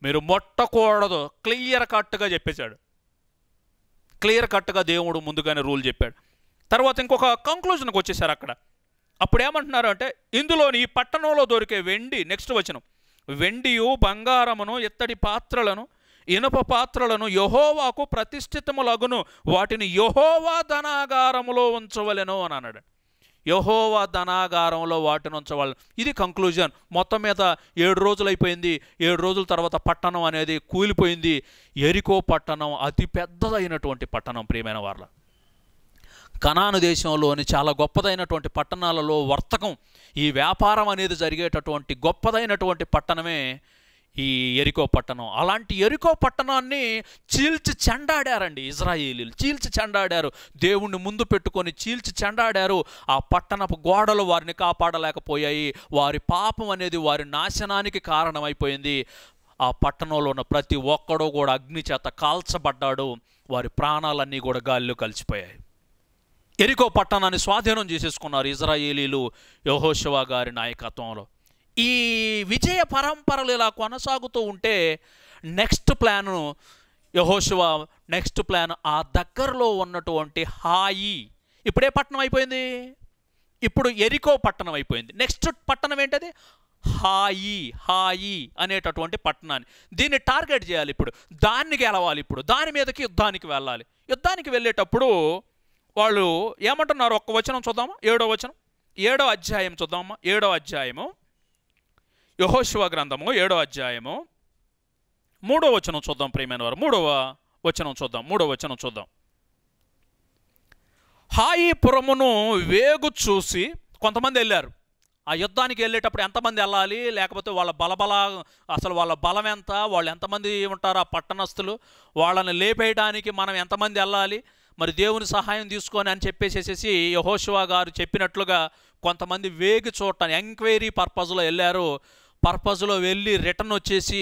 మీరు మొట్టకూడదు క్లియర్ కట్గా చెప్పేశాడు క్లియర్ కట్గా దేవుడు ముందుగానే రూల్ చెప్పాడు తర్వాత ఇంకొక కంక్లూజన్కి వచ్చేసారు అక్కడ అప్పుడు ఏమంటున్నారు అంటే ఇందులోని ఈ పట్టణంలో దొరికే వెండి నెక్స్ట్ వచనం వెండియు బంగారమును ఇత్తడి పాత్రలను ఇనుప పాత్రలను యహోవాకు ప్రతిష్ఠితములగును వాటిని యహోవా ధనాగారములో ఉంచవలెను అని అన్నాడు యహోవా ధనాగారంలో వాటిని ఉంచవాలి ఇది కంక్లూజన్ మొత్తం మీద ఏడు రోజులు అయిపోయింది ఏడు రోజుల తర్వాత పట్టణం అనేది కూలిపోయింది ఎరికో పట్టణం అతి పెద్దదైనటువంటి పట్టణం ప్రియమైన వాళ్ళ కనాను దేశంలోని చాలా గొప్పదైనటువంటి పట్టణాలలో వర్తకం ఈ వ్యాపారం అనేది జరిగేటటువంటి గొప్పదైనటువంటి పట్టణమే ఈ ఎరికో పట్టణం అలాంటి ఎరికో పట్టణాన్ని చీల్చి చెండాడారండి ఇజ్రాయేలీలు చీల్చి చెండాడారు దేవుణ్ణి ముందు పెట్టుకొని చీల్చి చెండాడారు ఆ పట్టణపు గోడలు వారిని కాపాడలేకపోయాయి వారి పాపం అనేది వారి నాశనానికి కారణమైపోయింది ఆ పట్టణంలో ఉన్న ప్రతి ఒక్కడూ కూడా అగ్ని చేత కాల్చబడ్డాడు వారి ప్రాణాలన్నీ కూడా గాలిలో కలిసిపోయాయి ఎరికో పట్టణాన్ని స్వాధీనం చేసేసుకున్నారు ఇజ్రాయేలీలు యహోశివా గారి నాయకత్వంలో ఈ విజయ పరంపరలు ఇలా కొనసాగుతూ ఉంటే నెక్స్ట్ ప్లాను యహోశివ నెక్స్ట్ ప్లాన్ ఆ దగ్గరలో ఉన్నటువంటి హాయి ఇప్పుడే పట్టణం అయిపోయింది ఇప్పుడు ఎరికో పట్టణం అయిపోయింది నెక్స్ట్ పట్టణం ఏంటది హాయి హాయి అనేటటువంటి పట్టణాన్ని దీన్ని టార్గెట్ చేయాలి ఇప్పుడు దాన్ని గెలవాలి ఇప్పుడు దాని మీదకి యుద్ధానికి వెళ్ళాలి యుద్ధానికి వెళ్ళేటప్పుడు వాళ్ళు ఏమంటున్నారు ఒక్క వచనం చూద్దామా ఏడో వచనం ఏడో అధ్యాయం చూద్దామా ఏడో అధ్యాయము యహోశివ గ్రంథము ఏడో అధ్యాయము మూడో వచనం చూద్దాం ప్రియమైన వారు మూడవ వచనం చూద్దాం మూడో వచనం చూద్దాం హాయి పురమును వేగు చూసి కొంతమంది వెళ్ళారు ఆ యుద్ధానికి వెళ్ళేటప్పుడు ఎంతమంది వెళ్ళాలి లేకపోతే వాళ్ళ బలబల అసలు వాళ్ళ బలం ఎంత వాళ్ళు ఎంతమంది ఉంటారు ఆ పట్టణస్తులు వాళ్ళని లేపేయడానికి మనం ఎంతమంది వెళ్ళాలి మరి దేవుని సహాయం తీసుకొని అని చెప్పేసేసి యహోశివ గారు చెప్పినట్లుగా కొంతమంది వేగి చూడటానికి ఎంక్వైరీ పర్పస్లో వెళ్ళారు పర్పస్లో వెళ్ళి రిటర్న్ వచ్చేసి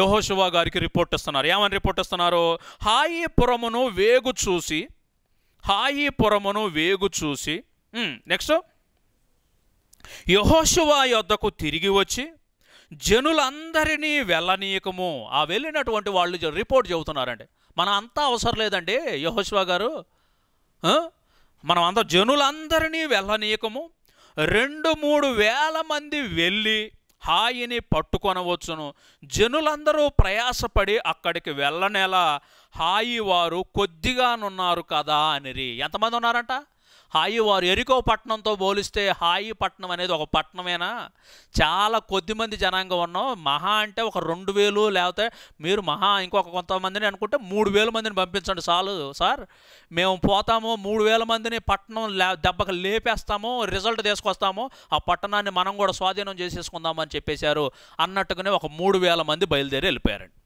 యహోశివా గారికి రిపోర్ట్ ఇస్తున్నారు ఏమని రిపోర్ట్ ఇస్తున్నారు హాయి పురమును వేగు చూసి హాయి పురమును వేగు చూసి నెక్స్ట్ యహోశివా యొద్దకు తిరిగి వచ్చి జనులందరినీ వెళ్ళనీయకము ఆ వెళ్ళినటువంటి వాళ్ళు రిపోర్ట్ చెబుతున్నారండి మన అంతా అవసరం లేదండి యహోశివా గారు మనం అంతా జనులందరినీ వెళ్ళనీయకము రెండు మూడు వేల మంది వెళ్ళి హాయిని పట్టుకొనవచ్చును జనులందరూ ప్రయాసపడి అక్కడికి వెళ్ళనేలా హాయి వారు కొద్దిగానున్నారు కదా అనిరి ఎంతమంది ఉన్నారంట హాయి వారు ఎరికో పట్టణంతో పోలిస్తే హాయి పట్టణం అనేది ఒక పట్టణమేనా చాలా కొద్దిమంది జనాంగం ఉన్నాం మహా అంటే ఒక రెండు వేలు లేకపోతే మీరు మహా ఇంకొక కొంతమందిని అనుకుంటే మూడు వేల మందిని పంపించండి చాలు సార్ మేము పోతాము మూడు వేల మందిని పట్టణం లే దెబ్బకు లేపేస్తాము రిజల్ట్ తీసుకొస్తాము ఆ పట్టణాన్ని మనం కూడా స్వాధీనం చేసేసుకుందామని చెప్పేశారు అన్నట్టుగానే ఒక మూడు వేల మంది బయలుదేరి వెళ్ళిపోయారండి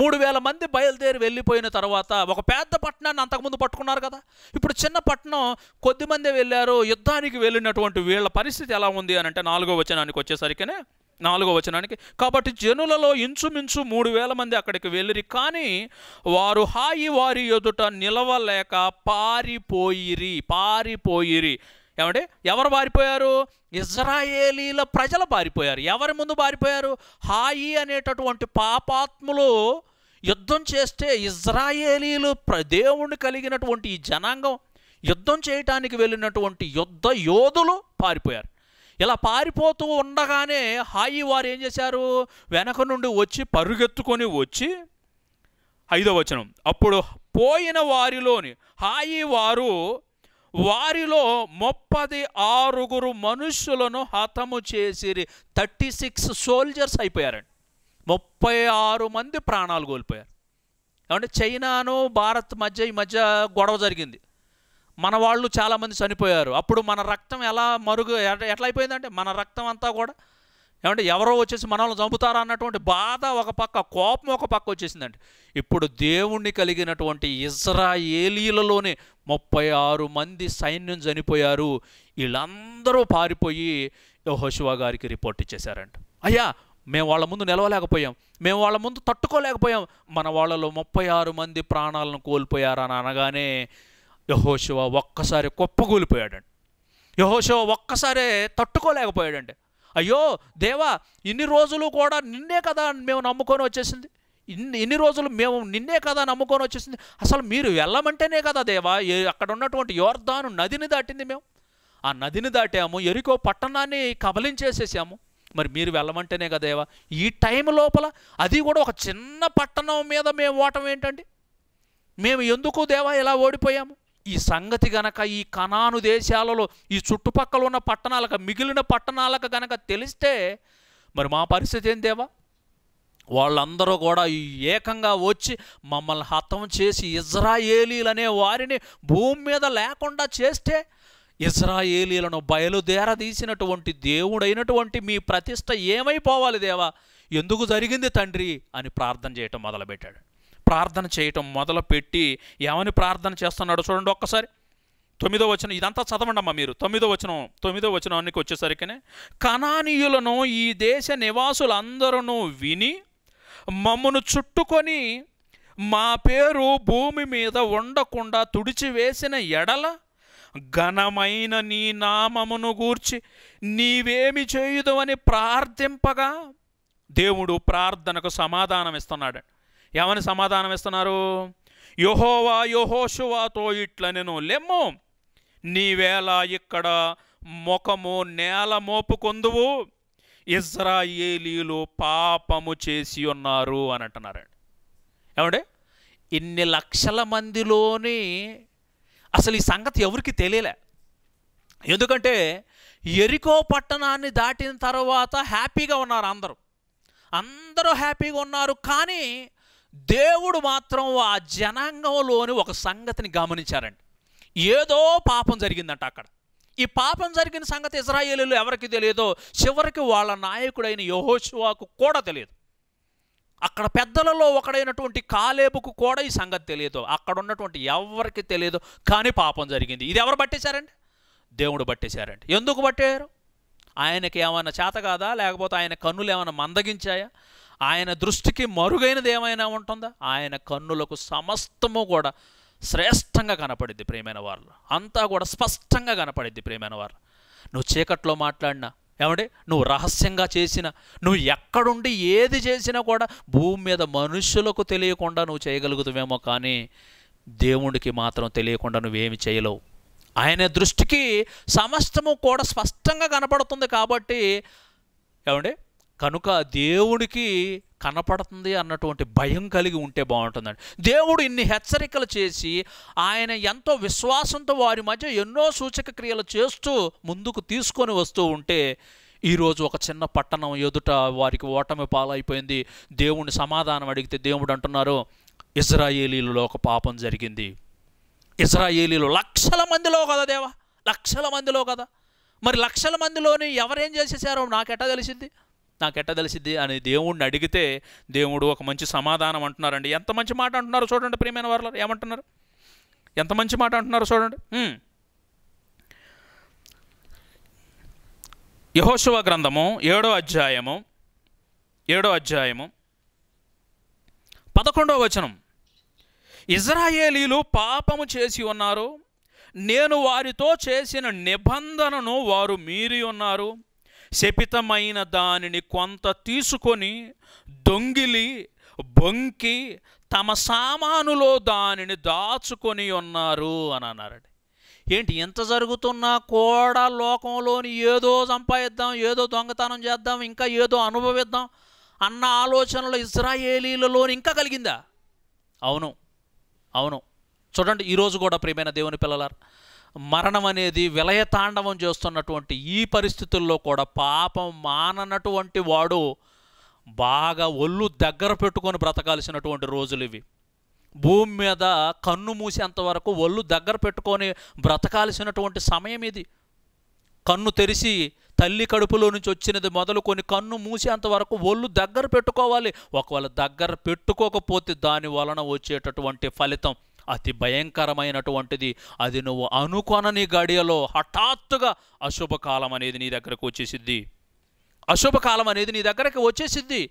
మూడు వేల మంది బయలుదేరి వెళ్ళిపోయిన తర్వాత ఒక పెద్ద పట్టణాన్ని అంతకుముందు పట్టుకున్నారు కదా ఇప్పుడు చిన్న పట్టణం కొద్దిమందే వెళ్ళారు యుద్ధానికి వెళ్ళినటువంటి వీళ్ళ పరిస్థితి ఎలా ఉంది అని అంటే నాలుగో వచనానికి వచ్చేసరికినే నాలుగో వచనానికి కాబట్టి జనులలో ఇంచుమించు మూడు వేల మంది అక్కడికి వెళ్ళిరి కానీ వారు హాయి వారి ఎదుట నిలవలేక పారిపోయిరి పారిపోయిరి ఏమంటే ఎవరు పారిపోయారు ఇజ్రాయేలీల ప్రజలు పారిపోయారు ఎవరి ముందు పారిపోయారు హాయి అనేటటువంటి పాపాత్ములు యుద్ధం చేస్తే ఇజ్రాయేలీలు దేవుణ్ణి కలిగినటువంటి ఈ జనాంగం యుద్ధం చేయటానికి వెళ్ళినటువంటి యుద్ధ యోధులు పారిపోయారు ఇలా పారిపోతూ ఉండగానే హాయి వారు ఏం చేశారు వెనక నుండి వచ్చి పరుగెత్తుకొని వచ్చి ఐదవ వచనం అప్పుడు పోయిన వారిలోని హాయి వారు వారిలో ముప్పది ఆరుగురు మనుషులను హతము చేసిరి థర్టీ సిక్స్ సోల్జర్స్ అయిపోయారండి ముప్పై ఆరు మంది ప్రాణాలు కోల్పోయారు ఏమంటే చైనాను భారత్ మధ్య ఈ మధ్య గొడవ జరిగింది మన వాళ్ళు చాలామంది చనిపోయారు అప్పుడు మన రక్తం ఎలా మరుగు ఎట్లా అయిపోయిందంటే మన రక్తం అంతా కూడా ఏమంటే ఎవరో వచ్చేసి మనల్ని చంపుతారా అన్నటువంటి బాధ ఒక పక్క కోపం ఒక పక్క వచ్చేసిందండి ఇప్పుడు దేవుణ్ణి కలిగినటువంటి ఇజ్రాయేలీలలోనే ముప్పై ఆరు మంది సైన్యం చనిపోయారు వీళ్ళందరూ పారిపోయి యహోశివా గారికి రిపోర్ట్ ఇచ్చేశారంట అయ్యా మేము వాళ్ళ ముందు నిలవలేకపోయాం మేము వాళ్ళ ముందు తట్టుకోలేకపోయాం మన వాళ్ళలో ముప్పై ఆరు మంది ప్రాణాలను కోల్పోయారని అనగానే యహోశివ ఒక్కసారి కుప్పకూలిపోయాడండి యహోశివ ఒక్కసారే తట్టుకోలేకపోయాడండి అయ్యో దేవా ఇన్ని రోజులు కూడా నిన్నే కదా మేము నమ్ముకొని వచ్చేసింది ఇన్ని ఇన్ని రోజులు మేము నిన్నే కదా నమ్ముకొని వచ్చేసింది అసలు మీరు వెళ్ళమంటేనే కదా దేవా అక్కడ ఉన్నటువంటి యోర్ధాను నదిని దాటింది మేము ఆ నదిని దాటాము ఎరికో పట్టణాన్ని కబలించేసేసాము మరి మీరు వెళ్ళమంటేనే కదేవా ఈ టైం లోపల అది కూడా ఒక చిన్న పట్టణం మీద మేము ఓటం ఏంటండి మేము ఎందుకు దేవా ఇలా ఓడిపోయాము ఈ సంగతి గనక ఈ కణాను దేశాలలో ఈ చుట్టుపక్కల ఉన్న పట్టణాలకు మిగిలిన పట్టణాలకు గనక తెలిస్తే మరి మా పరిస్థితి ఏందేవా వాళ్ళందరూ కూడా ఏకంగా వచ్చి మమ్మల్ని హతం చేసి ఇజ్రాయేలీలు అనే వారిని భూమి మీద లేకుండా చేస్తే ఇజ్రాయేలీలను బయలుదేరదీసినటువంటి దేవుడైనటువంటి మీ ప్రతిష్ట ఏమైపోవాలి దేవా ఎందుకు జరిగింది తండ్రి అని ప్రార్థన చేయటం మొదలుపెట్టాడు ప్రార్థన చేయటం మొదలుపెట్టి ఏమని ప్రార్థన చేస్తున్నాడు చూడండి ఒక్కసారి తొమ్మిదో వచనం ఇదంతా చదవండి అమ్మా మీరు తొమ్మిదో వచనం తొమ్మిదో వచనానికి వచ్చేసరికినే కణానీయులను ఈ దేశ నివాసులందరూ విని మమ్మను చుట్టుకొని మా పేరు భూమి మీద ఉండకుండా తుడిచివేసిన ఎడల ఘనమైన నీ నామమును గూర్చి నీవేమి చేయుదు అని ప్రార్థింపగా దేవుడు ప్రార్థనకు సమాధానం ఇస్తున్నాడు ఏమని సమాధానం ఇస్తున్నారు యోహోవా యోహోషువాతో నేను లెమ్ము నీవేళ ఇక్కడ ముఖము నేల మోపుకొందువు ఇజ్రాయేలీలు పాపము చేసి ఉన్నారు అని అంటున్నారండి ఏమంటే ఇన్ని లక్షల మందిలోని అసలు ఈ సంగతి ఎవరికి తెలియలే ఎందుకంటే ఎరికో పట్టణాన్ని దాటిన తర్వాత హ్యాపీగా ఉన్నారు అందరూ అందరూ హ్యాపీగా ఉన్నారు కానీ దేవుడు మాత్రం ఆ జనాంగంలోని ఒక సంగతిని గమనించారండి ఏదో పాపం జరిగిందంట అక్కడ ఈ పాపం జరిగిన సంగతి ఇజ్రాయేలీలు ఎవరికి తెలియదో చివరికి వాళ్ళ నాయకుడైన యహోశివాకు కూడా తెలియదు అక్కడ పెద్దలలో ఒకడైనటువంటి కాలేబుకు కూడా ఈ సంగతి తెలియదు అక్కడ ఉన్నటువంటి ఎవరికి తెలియదు కానీ పాపం జరిగింది ఇది ఎవరు పట్టేశారండి దేవుడు పట్టేశారండి ఎందుకు పట్టారు ఆయనకి ఏమైనా చేత కాదా లేకపోతే ఆయన కన్నులు ఏమైనా మందగించాయా ఆయన దృష్టికి మరుగైనది ఏమైనా ఉంటుందా ఆయన కన్నులకు సమస్తము కూడా శ్రేష్టంగా కనపడిద్ది ప్రేమైన వాళ్ళు అంతా కూడా స్పష్టంగా కనపడిద్ది ప్రేమైన వారు నువ్వు చీకట్లో మాట్లాడినా ఏమంటే నువ్వు రహస్యంగా చేసిన నువ్వు ఎక్కడుండి ఏది చేసినా కూడా భూమి మీద మనుషులకు తెలియకుండా నువ్వు చేయగలుగుతావేమో కానీ దేవుడికి మాత్రం తెలియకుండా నువ్వేమి చేయలేవు ఆయన దృష్టికి సమస్తము కూడా స్పష్టంగా కనపడుతుంది కాబట్టి ఏమండి కనుక దేవుడికి కనపడుతుంది అన్నటువంటి భయం కలిగి ఉంటే బాగుంటుందండి దేవుడు ఇన్ని హెచ్చరికలు చేసి ఆయన ఎంతో విశ్వాసంతో వారి మధ్య ఎన్నో సూచక క్రియలు చేస్తూ ముందుకు తీసుకొని వస్తూ ఉంటే ఈరోజు ఒక చిన్న పట్టణం ఎదుట వారికి ఓటమి పాలైపోయింది దేవుని సమాధానం అడిగితే దేవుడు అంటున్నారు ఇజ్రాయేలీలలో ఒక పాపం జరిగింది ఇజ్రాయేలీలు లక్షల మందిలో కదా దేవా లక్షల మందిలో కదా మరి లక్షల మందిలోని ఎవరేం చేసేసారో నాకెట్టా తెలిసింది నాకు ఎట్ట తెలిసిద్ది అని దేవుడిని అడిగితే దేవుడు ఒక మంచి సమాధానం అంటున్నారండి ఎంత మంచి మాట అంటున్నారో చూడండి ప్రియమైన వారు ఏమంటున్నారు ఎంత మంచి మాట అంటున్నారో చూడండి యహోశివ గ్రంథము ఏడో అధ్యాయము ఏడో అధ్యాయము పదకొండవ వచనం ఇజ్రాయేలీలు పాపము చేసి ఉన్నారు నేను వారితో చేసిన నిబంధనను వారు మీరి ఉన్నారు శపితమైన దానిని కొంత తీసుకొని దొంగిలి బొంకి తమ సామానులో దానిని దాచుకొని ఉన్నారు అని అన్నారండి ఏంటి ఎంత జరుగుతున్నా కూడా లోకంలోని ఏదో సంపాదిద్దాం ఏదో దొంగతనం చేద్దాం ఇంకా ఏదో అనుభవిద్దాం అన్న ఆలోచనలు ఇజ్రాయేలీలలో ఇంకా కలిగిందా అవును అవును చూడండి ఈరోజు కూడా ప్రియమైన దేవుని పిల్లలారు మరణం అనేది విలయతాండవం చేస్తున్నటువంటి ఈ పరిస్థితుల్లో కూడా పాపం మాననటువంటి వాడు బాగా ఒళ్ళు దగ్గర పెట్టుకొని బ్రతకాల్సినటువంటి రోజులు ఇవి భూమి మీద కన్ను మూసేంతవరకు ఒళ్ళు దగ్గర పెట్టుకొని బ్రతకాల్సినటువంటి సమయం ఇది కన్ను తెరిచి తల్లి కడుపులో నుంచి వచ్చినది మొదలుకొని కన్ను మూసేంతవరకు ఒళ్ళు దగ్గర పెట్టుకోవాలి ఒకవేళ దగ్గర పెట్టుకోకపోతే దాని వలన వచ్చేటటువంటి ఫలితం అతి భయంకరమైనటువంటిది అది నువ్వు అనుకొనని గడియలో హఠాత్తుగా అశుభకాలం అనేది నీ దగ్గరకు వచ్చేసిద్ది అశుభకాలం అనేది నీ దగ్గరకు వచ్చేసిద్ది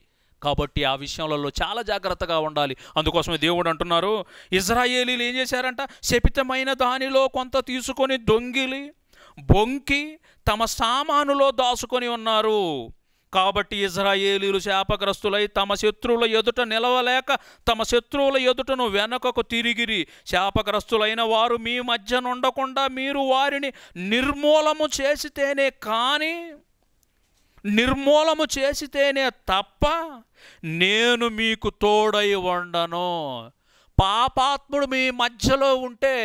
కాబట్టి ఆ విషయంలో చాలా జాగ్రత్తగా ఉండాలి అందుకోసమే దేవుడు అంటున్నారు ఇజ్రాయేలీలు ఏం చేశారంట శపితమైన దానిలో కొంత తీసుకొని దొంగిలి బొంకి తమ సామానులో దాచుకొని ఉన్నారు కాబట్టి ఇజ్రాయేలీలు శాపగ్రస్తులై తమ శత్రువుల ఎదుట నిలవలేక తమ శత్రువుల ఎదుటను వెనకకు తిరిగిరి శాపగ్రస్తులైన వారు మీ మధ్యనుండకుండా మీరు వారిని నిర్మూలము చేసితేనే కానీ నిర్మూలము చేసితేనే తప్ప నేను మీకు తోడై ఉండను పాపాత్ముడు మీ మధ్యలో ఉంటే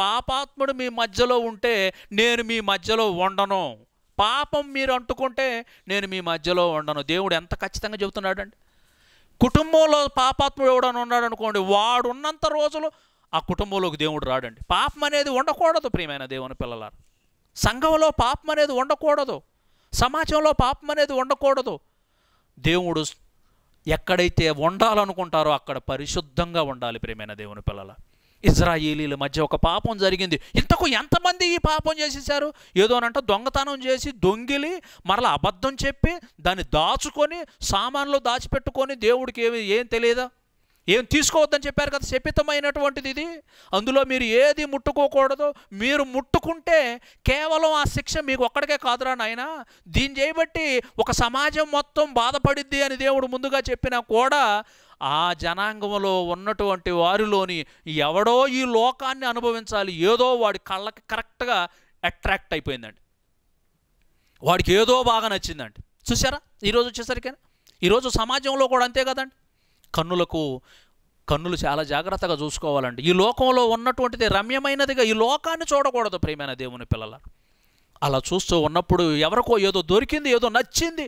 పాపాత్ముడు మీ మధ్యలో ఉంటే నేను మీ మధ్యలో ఉండను పాపం మీరు అంటుకుంటే నేను మీ మధ్యలో ఉండను దేవుడు ఎంత ఖచ్చితంగా చెబుతున్నాడండి కుటుంబంలో పాపాత్ముడు ఎవడని ఉన్నాడు అనుకోండి వాడు ఉన్నంత రోజులు ఆ కుటుంబంలోకి దేవుడు రాడండి పాపం అనేది ఉండకూడదు ప్రియమైన దేవుని పిల్లలారు సంఘంలో పాపం అనేది ఉండకూడదు సమాజంలో పాపం అనేది ఉండకూడదు దేవుడు ఎక్కడైతే ఉండాలనుకుంటారో అక్కడ పరిశుద్ధంగా ఉండాలి ప్రియమైన దేవుని పిల్లల ఇజ్రాయేలీల మధ్య ఒక పాపం జరిగింది ఇంతకు ఎంతమంది ఈ పాపం చేసేసారు ఏదోనంట దొంగతనం చేసి దొంగిలి మరలా అబద్ధం చెప్పి దాన్ని దాచుకొని సామాన్లు దాచిపెట్టుకొని దేవుడికి ఏమి ఏం తెలియదా ఏం తీసుకోవద్దని చెప్పారు కదా శపితమైనటువంటిది ఇది అందులో మీరు ఏది ముట్టుకోకూడదు మీరు ముట్టుకుంటే కేవలం ఆ శిక్ష మీకు ఒక్కడికే కాదురా నాయన దీన్ని చేయబట్టి ఒక సమాజం మొత్తం బాధపడిద్ది అని దేవుడు ముందుగా చెప్పినా కూడా ఆ జనాంగంలో ఉన్నటువంటి వారిలోని ఎవడో ఈ లోకాన్ని అనుభవించాలి ఏదో వాడి కళ్ళకి కరెక్ట్గా అట్రాక్ట్ అయిపోయిందండి వాడికి ఏదో బాగా నచ్చిందండి చూసారా ఈరోజు వచ్చేసరికైనా ఈరోజు సమాజంలో కూడా అంతే కదండి కన్నులకు కన్నులు చాలా జాగ్రత్తగా చూసుకోవాలండి ఈ లోకంలో ఉన్నటువంటిది రమ్యమైనదిగా ఈ లోకాన్ని చూడకూడదు ప్రేమైన దేవుని పిల్లల అలా చూస్తూ ఉన్నప్పుడు ఎవరికో ఏదో దొరికింది ఏదో నచ్చింది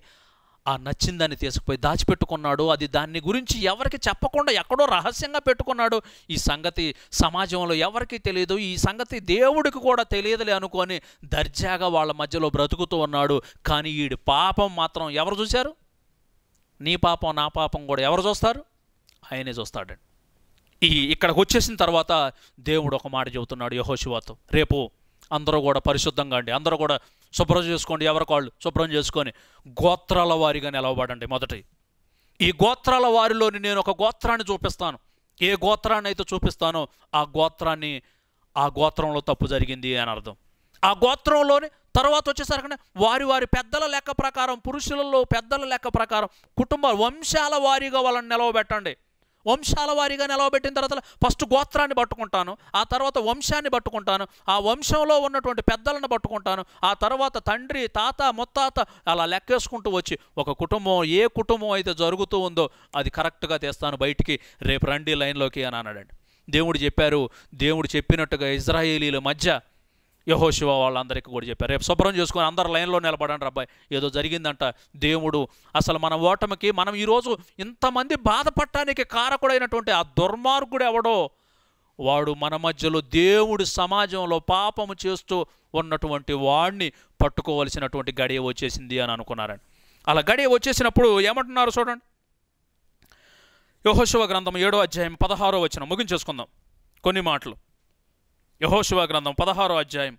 ఆ నచ్చిందాన్ని తీసుకుపోయి దాచిపెట్టుకున్నాడు అది దాన్ని గురించి ఎవరికి చెప్పకుండా ఎక్కడో రహస్యంగా పెట్టుకున్నాడు ఈ సంగతి సమాజంలో ఎవరికి తెలియదు ఈ సంగతి దేవుడికి కూడా తెలియదులే అనుకొని దర్జాగా వాళ్ళ మధ్యలో బ్రతుకుతూ ఉన్నాడు కానీ వీడి పాపం మాత్రం ఎవరు చూశారు నీ పాపం నా పాపం కూడా ఎవరు చూస్తారు ఆయనే చూస్తాడండి ఈ ఇక్కడికి వచ్చేసిన తర్వాత దేవుడు ఒక మాట చెబుతున్నాడు యహోశివాతో రేపు అందరూ కూడా పరిశుద్ధంగా అండి అందరూ కూడా శుభ్రం చేసుకోండి ఎవరికి వాళ్ళు శుభ్రం చేసుకొని గోత్రాల వారిగా నిలవబడండి మొదటి ఈ గోత్రాల వారిలోని నేను ఒక గోత్రాన్ని చూపిస్తాను ఏ గోత్రాన్ని అయితే చూపిస్తానో ఆ గోత్రాన్ని ఆ గోత్రంలో తప్పు జరిగింది అని అర్థం ఆ గోత్రంలోని తర్వాత వచ్చేసరికి వారి వారి పెద్దల లెక్క ప్రకారం పురుషులలో పెద్దల లెక్క ప్రకారం కుటుంబ వంశాల వారీగా వాళ్ళని నిలవబెట్టండి వంశాల వారీగా నిలవబెట్టిన తర్వాత ఫస్ట్ గోత్రాన్ని పట్టుకుంటాను ఆ తర్వాత వంశాన్ని పట్టుకుంటాను ఆ వంశంలో ఉన్నటువంటి పెద్దలను పట్టుకుంటాను ఆ తర్వాత తండ్రి తాత ముత్తాత అలా లెక్కేసుకుంటూ వచ్చి ఒక కుటుంబం ఏ కుటుంబం అయితే జరుగుతూ ఉందో అది కరెక్ట్గా తెస్తాను బయటికి రేపు రండి లైన్లోకి అని అన్నాడండి దేవుడు చెప్పారు దేవుడు చెప్పినట్టుగా ఇజ్రాయేలీల మధ్య శివ వాళ్ళందరికీ కూడా చెప్పారు రేపు శుభ్రం చేసుకొని అందరు లైన్లో నిలబడండి అబ్బాయి ఏదో జరిగిందంట దేవుడు అసలు మన ఓటమికి మనం ఈరోజు ఇంతమంది బాధపడటానికి కారకుడైనటువంటి ఆ దుర్మార్గుడు ఎవడో వాడు మన మధ్యలో దేవుడు సమాజంలో పాపము చేస్తూ ఉన్నటువంటి వాడిని పట్టుకోవలసినటువంటి గడియ వచ్చేసింది అని అనుకున్నారండి అలా గడియ వచ్చేసినప్పుడు ఏమంటున్నారు చూడండి యహోశివ గ్రంథం ఏడో అధ్యాయం పదహారో వచ్చిన ముగించేసుకుందాం కొన్ని మాటలు యహోశివ గ్రంథం పదహారో అధ్యాయం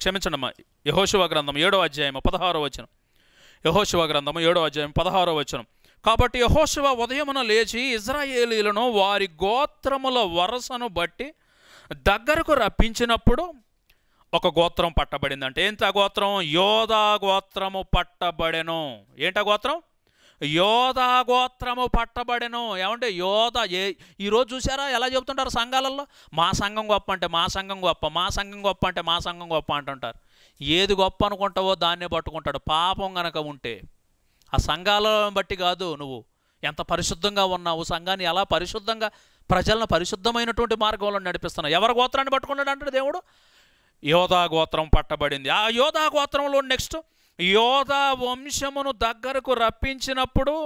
క్షమించండి అమ్మా యహోశివ గ్రంథం ఏడో అధ్యాయం పదహారో వచనం యహోశివ గ్రంథం ఏడో అధ్యాయం పదహారో వచనం కాబట్టి యహోశివ ఉదయమున లేచి ఇజ్రాయేలీలను వారి గోత్రముల వరసను బట్టి దగ్గరకు రప్పించినప్పుడు ఒక గోత్రం పట్టబడిందంటే ఏంటి ఆ గోత్రం యోధా గోత్రము పట్టబడెను ఏంటా గోత్రం యోధా గోత్రము పట్టబడెను ఏమంటే యోధ ఏ ఈరోజు చూసారా ఎలా చెబుతుంటారు సంఘాలలో మా సంఘం గొప్ప అంటే మా సంఘం గొప్ప మా సంఘం గొప్ప అంటే మా సంఘం గొప్ప అంటుంటారు ఏది గొప్ప అనుకుంటావో దాన్నే పట్టుకుంటాడు పాపం గనక ఉంటే ఆ సంఘాలను బట్టి కాదు నువ్వు ఎంత పరిశుద్ధంగా ఉన్నావు సంఘాన్ని ఎలా పరిశుద్ధంగా ప్రజలను పరిశుద్ధమైనటువంటి మార్గంలో నడిపిస్తున్నావు ఎవరి గోత్రాన్ని పట్టుకున్నాడు అంటాడు దేవుడు యోధా గోత్రం పట్టబడింది ఆ యోధా గోత్రంలో నెక్స్ట్ యోధా వంశమును దగ్గరకు రప్పించినప్పుడు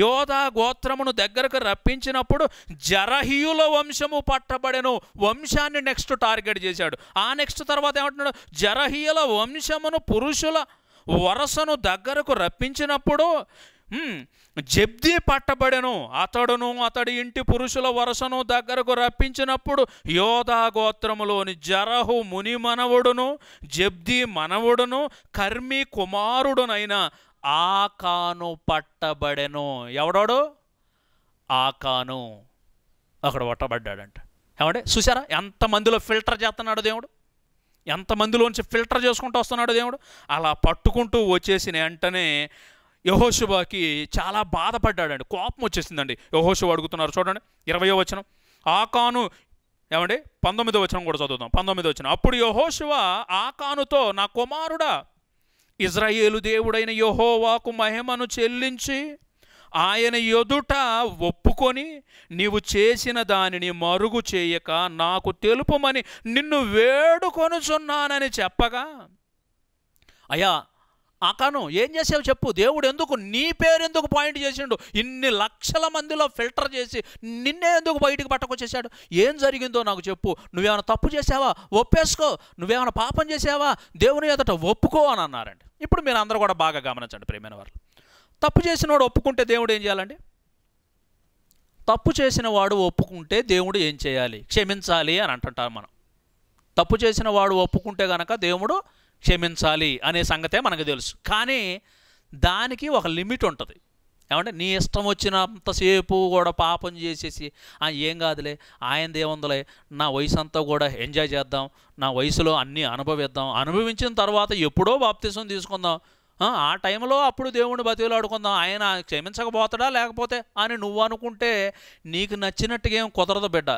యోధా గోత్రమును దగ్గరకు రప్పించినప్పుడు జరహీయుల వంశము పట్టబడెను వంశాన్ని నెక్స్ట్ టార్గెట్ చేశాడు ఆ నెక్స్ట్ తర్వాత ఏమంటున్నాడు జరహీయుల వంశమును పురుషుల వరసను దగ్గరకు రప్పించినప్పుడు జబ్ది పట్టబడెను అతడును అతడి ఇంటి పురుషుల వరుసను దగ్గరకు రప్పించినప్పుడు యోధా గోత్రములోని జరహు ముని మనవుడును జబ్ది మనవుడును కర్మి కుమారుడునైన ఆకాను పట్టబడెను ఎవడాడు ఆకాను అక్కడ పట్టబడ్డాడంట ఏమంటే చూసారా ఎంతమందిలో ఫిల్టర్ చేస్తున్నాడు దేవుడు ఎంతమందిలోంచి ఫిల్టర్ చేసుకుంటూ వస్తున్నాడు దేవుడు అలా పట్టుకుంటూ వచ్చేసిన వెంటనే యహోశుబాకి చాలా బాధపడ్డాడండి కోపం వచ్చేసిందండి యహోశువ అడుగుతున్నారు చూడండి ఇరవయో వచనం ఆకాను ఏమండి పంతొమ్మిదో వచనం కూడా చదువుతాం పంతొమ్మిదో వచనం అప్పుడు యహోశువ ఆకానుతో నా కుమారుడా ఇజ్రాయేలు దేవుడైన యహోవాకు మహిమను చెల్లించి ఆయన ఎదుట ఒప్పుకొని నీవు చేసిన దానిని మరుగు చేయక నాకు తెలుపమని నిన్ను వేడుకొనుచున్నానని చెప్పగా అయ్యా ఆకాను ఏం చేసావు చెప్పు దేవుడు ఎందుకు నీ పేరు ఎందుకు పాయింట్ చేసిండు ఇన్ని లక్షల మందిలో ఫిల్టర్ చేసి నిన్నే ఎందుకు బయటికి పట్టకొచ్చేసాడు ఏం జరిగిందో నాకు చెప్పు నువ్వేమైనా తప్పు చేసావా ఒప్పేసుకో నువ్వేమైనా పాపం చేసావా దేవుని ఎదుట ఒప్పుకో అని అన్నారండి ఇప్పుడు మీరు అందరూ కూడా బాగా గమనించండి ప్రేమైన వారు తప్పు వాడు ఒప్పుకుంటే దేవుడు ఏం చేయాలండి తప్పు చేసిన వాడు ఒప్పుకుంటే దేవుడు ఏం చేయాలి క్షమించాలి అని అంటుంటారు మనం తప్పు చేసిన వాడు ఒప్పుకుంటే గనక దేవుడు క్షమించాలి అనే సంగతే మనకు తెలుసు కానీ దానికి ఒక లిమిట్ ఉంటుంది ఏమంటే నీ ఇష్టం వచ్చినంతసేపు కూడా పాపం చేసేసి ఏం కాదులే ఆయనది ఏముందలే నా వయసు అంతా కూడా ఎంజాయ్ చేద్దాం నా వయసులో అన్నీ అనుభవిద్దాం అనుభవించిన తర్వాత ఎప్పుడో బాప్తిసం తీసుకుందాం ఆ టైంలో అప్పుడు దేవుని బతిలాడుకుందాం ఆయన క్షమించకపోతాడా లేకపోతే అని నువ్వు అనుకుంటే నీకు నచ్చినట్టుగా ఏం కుదరదు బిడ్డ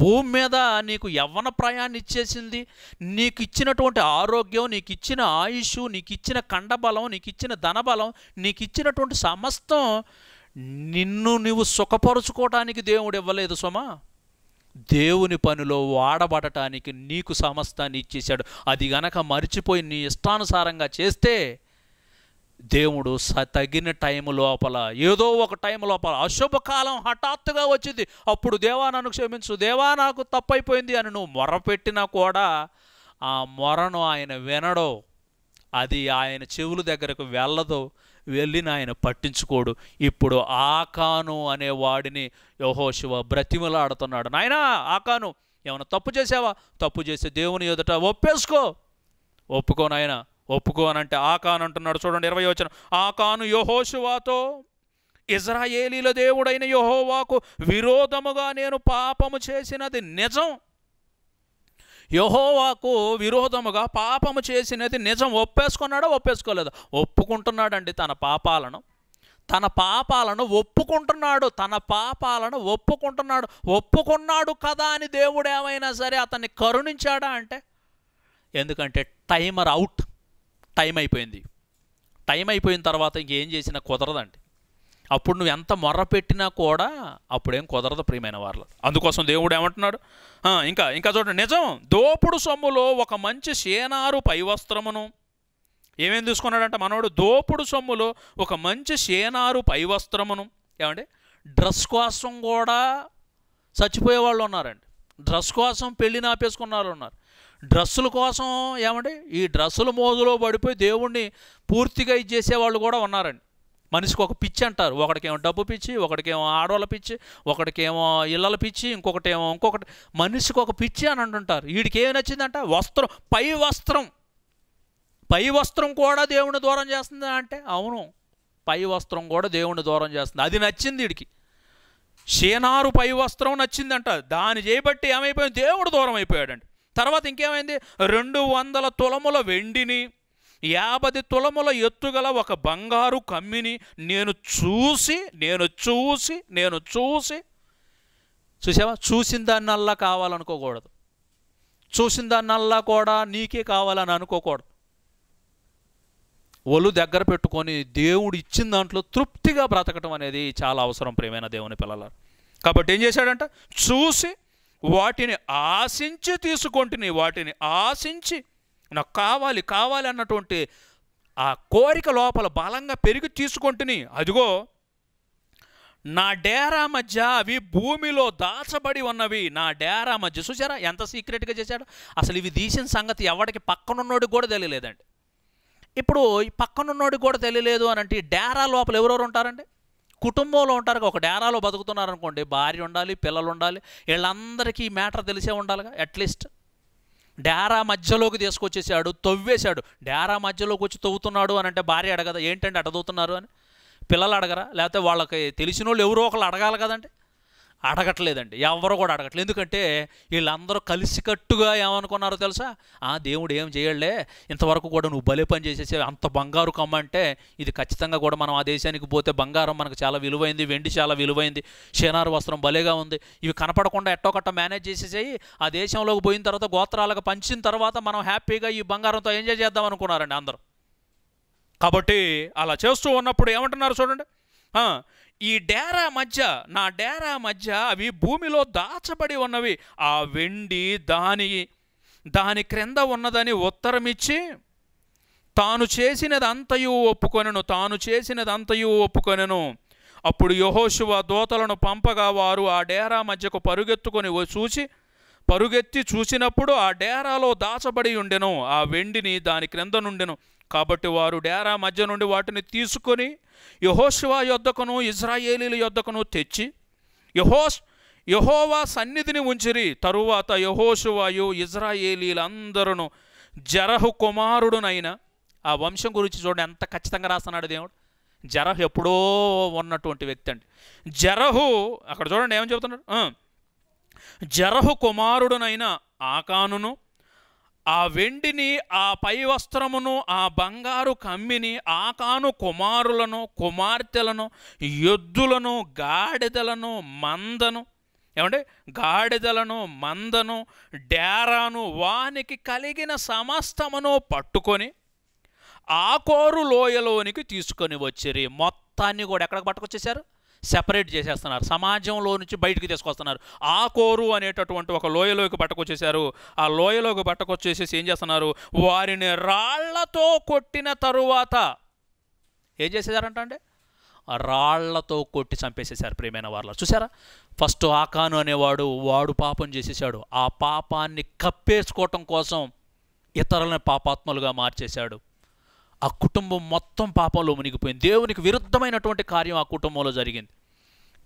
భూమి మీద నీకు యవ్వన ప్రయాణం ఇచ్చేసింది నీకు ఇచ్చినటువంటి ఆరోగ్యం నీకు ఇచ్చిన ఆయుష్ నీకు ఇచ్చిన కండబలం నీకు ఇచ్చిన ధనబలం నీకు ఇచ్చినటువంటి సమస్తం నిన్ను నువ్వు సుఖపరుచుకోవటానికి దేవుడు ఇవ్వలేదు సుమ దేవుని పనిలో వాడబడటానికి నీకు సమస్తాన్ని ఇచ్చేశాడు అది గనక మర్చిపోయి నీ ఇష్టానుసారంగా చేస్తే దేవుడు స తగిన టైం లోపల ఏదో ఒక టైం లోపల అశుభకాలం హఠాత్తుగా వచ్చింది అప్పుడు దేవా నన్ను క్షమించు దేవా నాకు తప్పైపోయింది అని నువ్వు మొరపెట్టినా కూడా ఆ మొరను ఆయన వినడు అది ఆయన చెవుల దగ్గరకు వెళ్ళదు వెళ్ళిన ఆయన పట్టించుకోడు ఇప్పుడు ఆకాను అనే వాడిని శివ బ్రతిమలాడుతున్నాడు నాయనా ఆకాను ఏమైనా తప్పు చేసావా తప్పు చేసే దేవుని ఎదుట ఒప్పేసుకో ఒప్పుకోనాయనా ఒప్పుకోనంటే ఆకాను అంటున్నాడు చూడండి ఇరవై వచ్చిన ఆకాను యహోశువాతో ఇజ్రాయేలీల దేవుడైన యహోవాకు విరోధముగా నేను పాపము చేసినది నిజం యహోవాకు విరోధముగా పాపము చేసినది నిజం ఒప్పేసుకున్నాడా ఒప్పేసుకోలేదా ఒప్పుకుంటున్నాడండి తన పాపాలను తన పాపాలను ఒప్పుకుంటున్నాడు తన పాపాలను ఒప్పుకుంటున్నాడు ఒప్పుకున్నాడు కదా అని దేవుడు ఏమైనా సరే అతన్ని కరుణించాడా అంటే ఎందుకంటే టైమర్ అవుట్ టైం అయిపోయింది టైం అయిపోయిన తర్వాత ఇంకేం చేసినా కుదరదండి అప్పుడు నువ్వు ఎంత మొర్ర పెట్టినా కూడా అప్పుడేం కుదరదు ప్రియమైన వాళ్ళు అందుకోసం దేవుడు ఏమంటున్నాడు ఇంకా ఇంకా చూడండి నిజం దోపుడు సొమ్ములో ఒక మంచి సేనారు పైవస్త్రమును ఏమేం తీసుకున్నాడంటే మనవాడు దోపుడు సొమ్ములో ఒక మంచి సేనారు పైవస్త్రమును ఏమండి డ్రెస్ కోసం కూడా చచ్చిపోయే వాళ్ళు ఉన్నారండి డ్రెస్ కోసం పెళ్ళి నాపేసుకున్న వాళ్ళు ఉన్నారు డ్రస్సుల కోసం ఏమండి ఈ డ్రస్సులు మోజులో పడిపోయి దేవుణ్ణి పూర్తిగా ఇచ్చేసేవాళ్ళు కూడా ఉన్నారండి మనిషికి ఒక పిచ్చి అంటారు ఒకటికేమో డబ్బు పిచ్చి ఒకడికేమో ఆడవాళ్ళ పిచ్చి ఒకడికేమో ఇళ్ళల పిచ్చి ఇంకొకటేమో ఇంకొకటి మనిషికి ఒక పిచ్చి అని అంటుంటారు వీడికి ఏమి నచ్చిందంట వస్త్రం పై వస్త్రం పై వస్త్రం కూడా దేవుని దూరం చేస్తుందా అంటే అవును పై వస్త్రం కూడా దేవుని దూరం చేస్తుంది అది నచ్చింది వీడికి షీనారు పై వస్త్రం నచ్చిందంట దాని చేయబట్టి ఏమైపోయింది దేవుడు దూరం అయిపోయాడండి తర్వాత ఇంకేమైంది రెండు వందల తులముల వెండిని యాభై తులముల ఎత్తుగల ఒక బంగారు కమ్మిని నేను చూసి నేను చూసి నేను చూసి చూసావా చూసిన దాన్నల్లా కావాలనుకోకూడదు చూసిన దాన్నల్లా కూడా నీకే కావాలని అనుకోకూడదు ఒళ్ళు దగ్గర పెట్టుకొని దేవుడు ఇచ్చిన దాంట్లో తృప్తిగా బ్రతకటం అనేది చాలా అవసరం ప్రేమైన దేవుని పిల్లలు కాబట్టి ఏం చేశాడంట చూసి వాటిని ఆశించి తీసుకుంటుని వాటిని ఆశించి నాకు కావాలి కావాలి అన్నటువంటి ఆ కోరిక లోపల బలంగా పెరిగి తీసుకుంటుని అదిగో నా డేరా మధ్య అవి భూమిలో దాచబడి ఉన్నవి నా డేరా మధ్య చూసారా ఎంత సీక్రెట్గా చేశాడు అసలు ఇవి తీసిన సంగతి ఎవరికి పక్కనున్నోడికి కూడా తెలియలేదండి ఇప్పుడు ఈ పక్కనున్నోడికి కూడా తెలియలేదు అని అంటే డేరా లోపల ఎవరెవరు ఉంటారండి కుటుంబంలో ఉంటారు ఒక డేరాలో బతుకుతున్నారు అనుకోండి భార్య ఉండాలి పిల్లలు ఉండాలి వీళ్ళందరికీ ఈ మ్యాటర్ తెలిసే ఉండాలిగా అట్లీస్ట్ డేరా మధ్యలోకి తీసుకొచ్చేసాడు తవ్వేశాడు డేరా మధ్యలోకి వచ్చి తవ్వుతున్నాడు అని అంటే భార్య అడగదా ఏంటంటే అడదవుతున్నారు అని పిల్లలు అడగరా లేకపోతే వాళ్ళకి తెలిసిన వాళ్ళు ఎవరో ఒకరు అడగాలి కదండి అడగట్లేదండి ఎవరు కూడా అడగట్లేదు ఎందుకంటే వీళ్ళందరూ కలిసికట్టుగా ఏమనుకున్నారో తెలుసా ఆ దేవుడు ఏం చేయలే ఇంతవరకు కూడా నువ్వు భలే పని చేసేసి అంత బంగారు కమ్మంటే ఇది ఖచ్చితంగా కూడా మనం ఆ దేశానికి పోతే బంగారం మనకు చాలా విలువైంది వెండి చాలా విలువైంది షేనారు వస్త్రం భలేగా ఉంది ఇవి కనపడకుండా ఎట్టోకట్ట మేనేజ్ చేసేసేయి ఆ దేశంలోకి పోయిన తర్వాత గోత్రాలకు పంచిన తర్వాత మనం హ్యాపీగా ఈ బంగారంతో ఎంజాయ్ చేద్దాం అనుకున్నారండి అందరూ కాబట్టి అలా చేస్తూ ఉన్నప్పుడు ఏమంటున్నారు చూడండి ఈ డేరా మధ్య నా డేరా మధ్య అవి భూమిలో దాచబడి ఉన్నవి ఆ వెండి దాని దాని క్రింద ఉన్నదని ఉత్తరమిచ్చి తాను చేసినదంతయు ఒప్పుకొనను తాను చేసినదంతయు ఒప్పుకొనను అప్పుడు యహోశివ దోతలను పంపగా వారు ఆ డేరా మధ్యకు పరుగెత్తుకొని చూసి పరుగెత్తి చూసినప్పుడు ఆ డేరాలో దాచబడి ఉండెను ఆ వెండిని దాని క్రింద నుండెను కాబట్టి వారు డేరా మధ్య నుండి వాటిని తీసుకొని యహోశివా యొద్దకును ఇజ్రాయేలీల యొద్దకును తెచ్చి యహో యహోవా సన్నిధిని ఉంచిరి తరువాత యహోశివాయు ఇజ్రాయేలీలందరూ జరహు కుమారుడునైన ఆ వంశం గురించి చూడండి ఎంత ఖచ్చితంగా రాస్తున్నాడు దేవుడు జరహు ఎప్పుడో ఉన్నటువంటి వ్యక్తి అండి జరహు అక్కడ చూడండి ఏమని చెబుతున్నాడు జరహు కుమారుడునైన ఆకానును ఆ వెండిని ఆ పై వస్త్రమును ఆ బంగారు కమ్మిని ఆకాను కుమారులను కుమార్తెలను ఎద్దులను గాడిదలను మందను ఏమంటే గాడిదలను మందను డేరాను వానికి కలిగిన సమస్తమును పట్టుకొని ఆకోరు లోయలోనికి తీసుకొని వచ్చిరి మొత్తాన్ని కూడా ఎక్కడికి పట్టుకొచ్చేసారు సెపరేట్ చేసేస్తున్నారు సమాజంలో నుంచి బయటకు తీసుకొస్తున్నారు ఆ కోరు అనేటటువంటి ఒక లోయలోకి పట్టుకొచ్చేసారు ఆ లోయలోకి పట్టుకొచ్చేసేసి ఏం చేస్తున్నారు వారిని రాళ్లతో కొట్టిన తరువాత ఏం చేసేసారంట అండి రాళ్లతో కొట్టి చంపేసేసారు ప్రియమైన వారిలో చూసారా ఫస్ట్ ఆకాను అనేవాడు వాడు పాపం చేసేసాడు ఆ పాపాన్ని కప్పేసుకోవటం కోసం ఇతరులని పాపాత్మలుగా మార్చేశాడు ఆ కుటుంబం మొత్తం పాపంలో మునిగిపోయింది దేవునికి విరుద్ధమైనటువంటి కార్యం ఆ కుటుంబంలో జరిగింది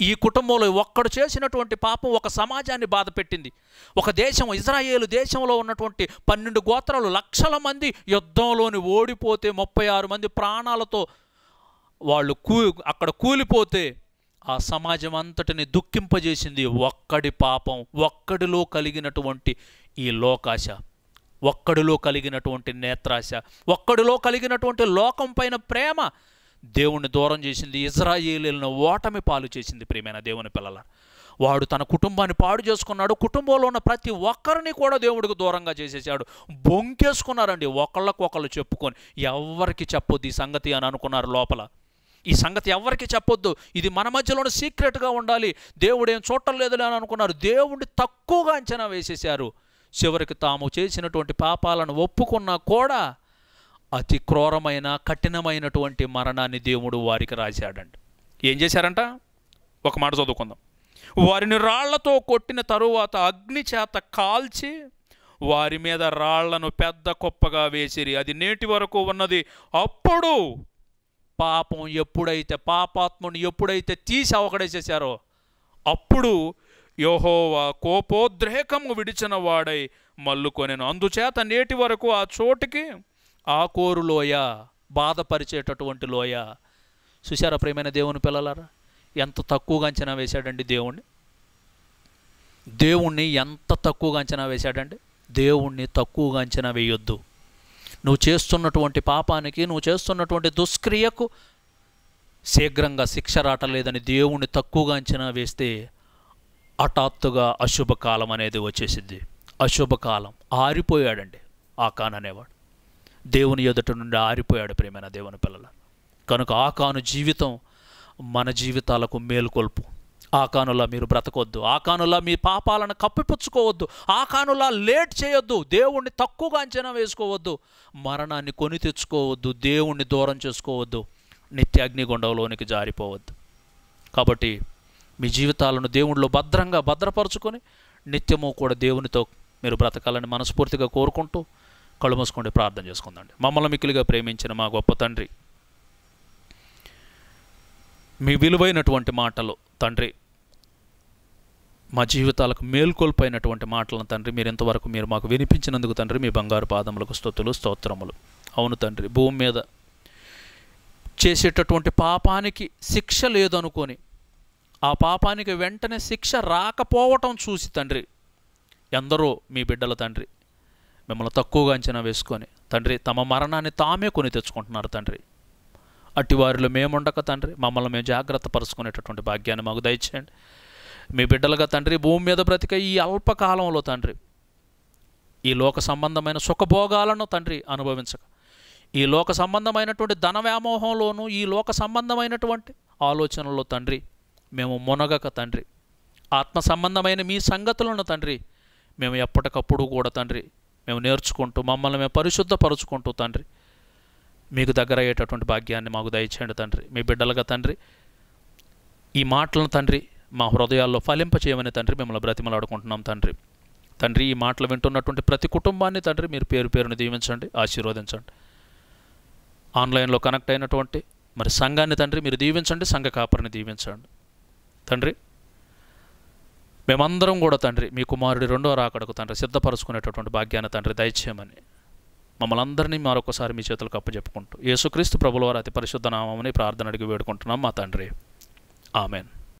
ఈ కుటుంబంలో ఒక్కడు చేసినటువంటి పాపం ఒక సమాజాన్ని బాధ పెట్టింది ఒక దేశం ఇజ్రాయేల్ దేశంలో ఉన్నటువంటి పన్నెండు గోత్రాలు లక్షల మంది యుద్ధంలోని ఓడిపోతే ముప్పై ఆరు మంది ప్రాణాలతో వాళ్ళు కూ అక్కడ కూలిపోతే ఆ సమాజం అంతటిని దుఃఖింపజేసింది ఒక్కడి పాపం ఒక్కడిలో కలిగినటువంటి ఈ లోకాశ ఒక్కడిలో కలిగినటువంటి నేత్రాశ ఒక్కడిలో కలిగినటువంటి లోకం పైన ప్రేమ దేవుణ్ణి దూరం చేసింది ఇజ్రాయేలీలను ఓటమి పాలు చేసింది ప్రియమైన దేవుని పిల్లల వాడు తన కుటుంబాన్ని పాడు చేసుకున్నాడు కుటుంబంలో ఉన్న ప్రతి ఒక్కరిని కూడా దేవుడికి దూరంగా చేసేసాడు బొంకేసుకున్నారండి ఒకళ్ళకొకళ్ళు చెప్పుకొని ఎవరికి చెప్పొద్దు ఈ సంగతి అని అనుకున్నారు లోపల ఈ సంగతి ఎవరికి చెప్పొద్దు ఇది మన మధ్యలోనే సీక్రెట్గా ఉండాలి దేవుడు ఏం చూడటం లేదులే అని అనుకున్నారు దేవుడిని తక్కువగా అంచనా వేసేశారు చివరికి తాము చేసినటువంటి పాపాలను ఒప్పుకున్నా కూడా అతి క్రూరమైన కఠినమైనటువంటి మరణాన్ని దేవుడు వారికి రాశాడంట ఏం చేశారంట ఒక మాట చదువుకుందాం వారిని రాళ్లతో కొట్టిన తరువాత అగ్ని చేత కాల్చి వారి మీద రాళ్లను పెద్ద కుప్పగా వేసిరి అది నేటి వరకు ఉన్నది అప్పుడు పాపం ఎప్పుడైతే పాపాత్ముని ఎప్పుడైతే తీసి అవకడేసేసారో అప్పుడు యోహోవా కోపోద్రేకము విడిచిన వాడై మల్లుకొనెను అందుచేత నేటి వరకు ఆ చోటికి కోరు లోయ బాధపరిచేటటువంటి లోయ సుశార ప్రియమైన దేవుని పిల్లలారా ఎంత తక్కువగా అంచనా వేశాడండి దేవుణ్ణి దేవుణ్ణి ఎంత తక్కువగా అంచనా వేశాడండి దేవుణ్ణి తక్కువగా అంచనా వేయొద్దు నువ్వు చేస్తున్నటువంటి పాపానికి నువ్వు చేస్తున్నటువంటి దుష్క్రియకు శీఘ్రంగా శిక్ష రాటలేదని దేవుణ్ణి తక్కువగా అంచనా వేస్తే హఠాత్తుగా అశుభకాలం అనేది వచ్చేసింది అశుభకాలం ఆరిపోయాడండి ఆకాన్ అనేవాడు దేవుని ఎదుట నుండి ఆరిపోయాడు ప్రేమైన దేవుని పిల్లల కనుక ఆకాను జీవితం మన జీవితాలకు మేలుకొల్పు ఆకానులా మీరు బ్రతకొద్దు ఆకానులా మీ పాపాలను కప్పిపుచ్చుకోవద్దు ఆకానులా లేట్ చేయొద్దు దేవుణ్ణి తక్కువగా అంచనా వేసుకోవద్దు మరణాన్ని కొని తెచ్చుకోవద్దు దేవుణ్ణి దూరం చేసుకోవద్దు నిత్యాగ్నిగుండంలోనికి జారిపోవద్దు కాబట్టి మీ జీవితాలను దేవుళ్ళు భద్రంగా భద్రపరచుకొని నిత్యము కూడా దేవునితో మీరు బ్రతకాలని మనస్ఫూర్తిగా కోరుకుంటూ కళ్ళు మూసుకోండి ప్రార్థన చేసుకుందండి మమ్మల్ని మిక్కిలిగా ప్రేమించిన మా గొప్ప తండ్రి మీ విలువైనటువంటి మాటలు తండ్రి మా జీవితాలకు మేల్కొల్పైనటువంటి మాటలను తండ్రి మీరు ఇంతవరకు మీరు మాకు వినిపించినందుకు తండ్రి మీ బంగారు పాదములకు స్థుతులు స్తోత్రములు అవును తండ్రి భూమి మీద చేసేటటువంటి పాపానికి శిక్ష లేదనుకొని ఆ పాపానికి వెంటనే శిక్ష రాకపోవటం చూసి తండ్రి ఎందరో మీ బిడ్డల తండ్రి మిమ్మల్ని తక్కువగా అంచనా వేసుకొని తండ్రి తమ మరణాన్ని తామే కొని తెచ్చుకుంటున్నారు తండ్రి అట్టి వారిలో మేముండక తండ్రి మమ్మల్ని మేము జాగ్రత్త పరుచుకునేటటువంటి భాగ్యాన్ని మాకు దయచేయండి మీ బిడ్డలుగా తండ్రి భూమి మీద బ్రతిక ఈ అల్పకాలంలో తండ్రి ఈ లోక సంబంధమైన సుఖభోగాలను తండ్రి అనుభవించక ఈ లోక సంబంధమైనటువంటి ధన వ్యామోహంలోనూ ఈ లోక సంబంధమైనటువంటి ఆలోచనలో తండ్రి మేము మునగక తండ్రి ఆత్మ సంబంధమైన మీ సంగతులను తండ్రి మేము ఎప్పటికప్పుడు కూడా తండ్రి మేము నేర్చుకుంటూ మమ్మల్ని మేము పరిశుద్ధపరుచుకుంటూ తండ్రి మీకు దగ్గర అయ్యేటటువంటి భాగ్యాన్ని మాకు దయచేయండి తండ్రి మీ బిడ్డలుగా తండ్రి ఈ మాటలను తండ్రి మా హృదయాల్లో ఫలింపచేయమని తండ్రి మిమ్మల్ని బ్రతిమలాడుకుంటున్నాం తండ్రి తండ్రి ఈ మాటలు వింటున్నటువంటి ప్రతి కుటుంబాన్ని తండ్రి మీరు పేరు పేరుని దీవించండి ఆశీర్వదించండి ఆన్లైన్లో కనెక్ట్ అయినటువంటి మరి సంఘాన్ని తండ్రి మీరు దీవించండి సంఘ కాపరిని దీవించండి తండ్రి మేమందరం కూడా తండ్రి మీ కుమారుడి రెండో రాకడకు తండ్రి సిద్ధపరచుకునేటటువంటి భాగ్యాన్ని తండ్రి దయచేయమని మమ్మల్ని అందరినీ మరొకసారి మీ చేతులకు అప్పచెప్పుకుంటూ యేసుక్రీస్తు ప్రభుల వారి అతి పరిశుద్ధ నామని ప్రార్థన అడిగి వేడుకుంటున్నాం మా తండ్రి ఆమెన్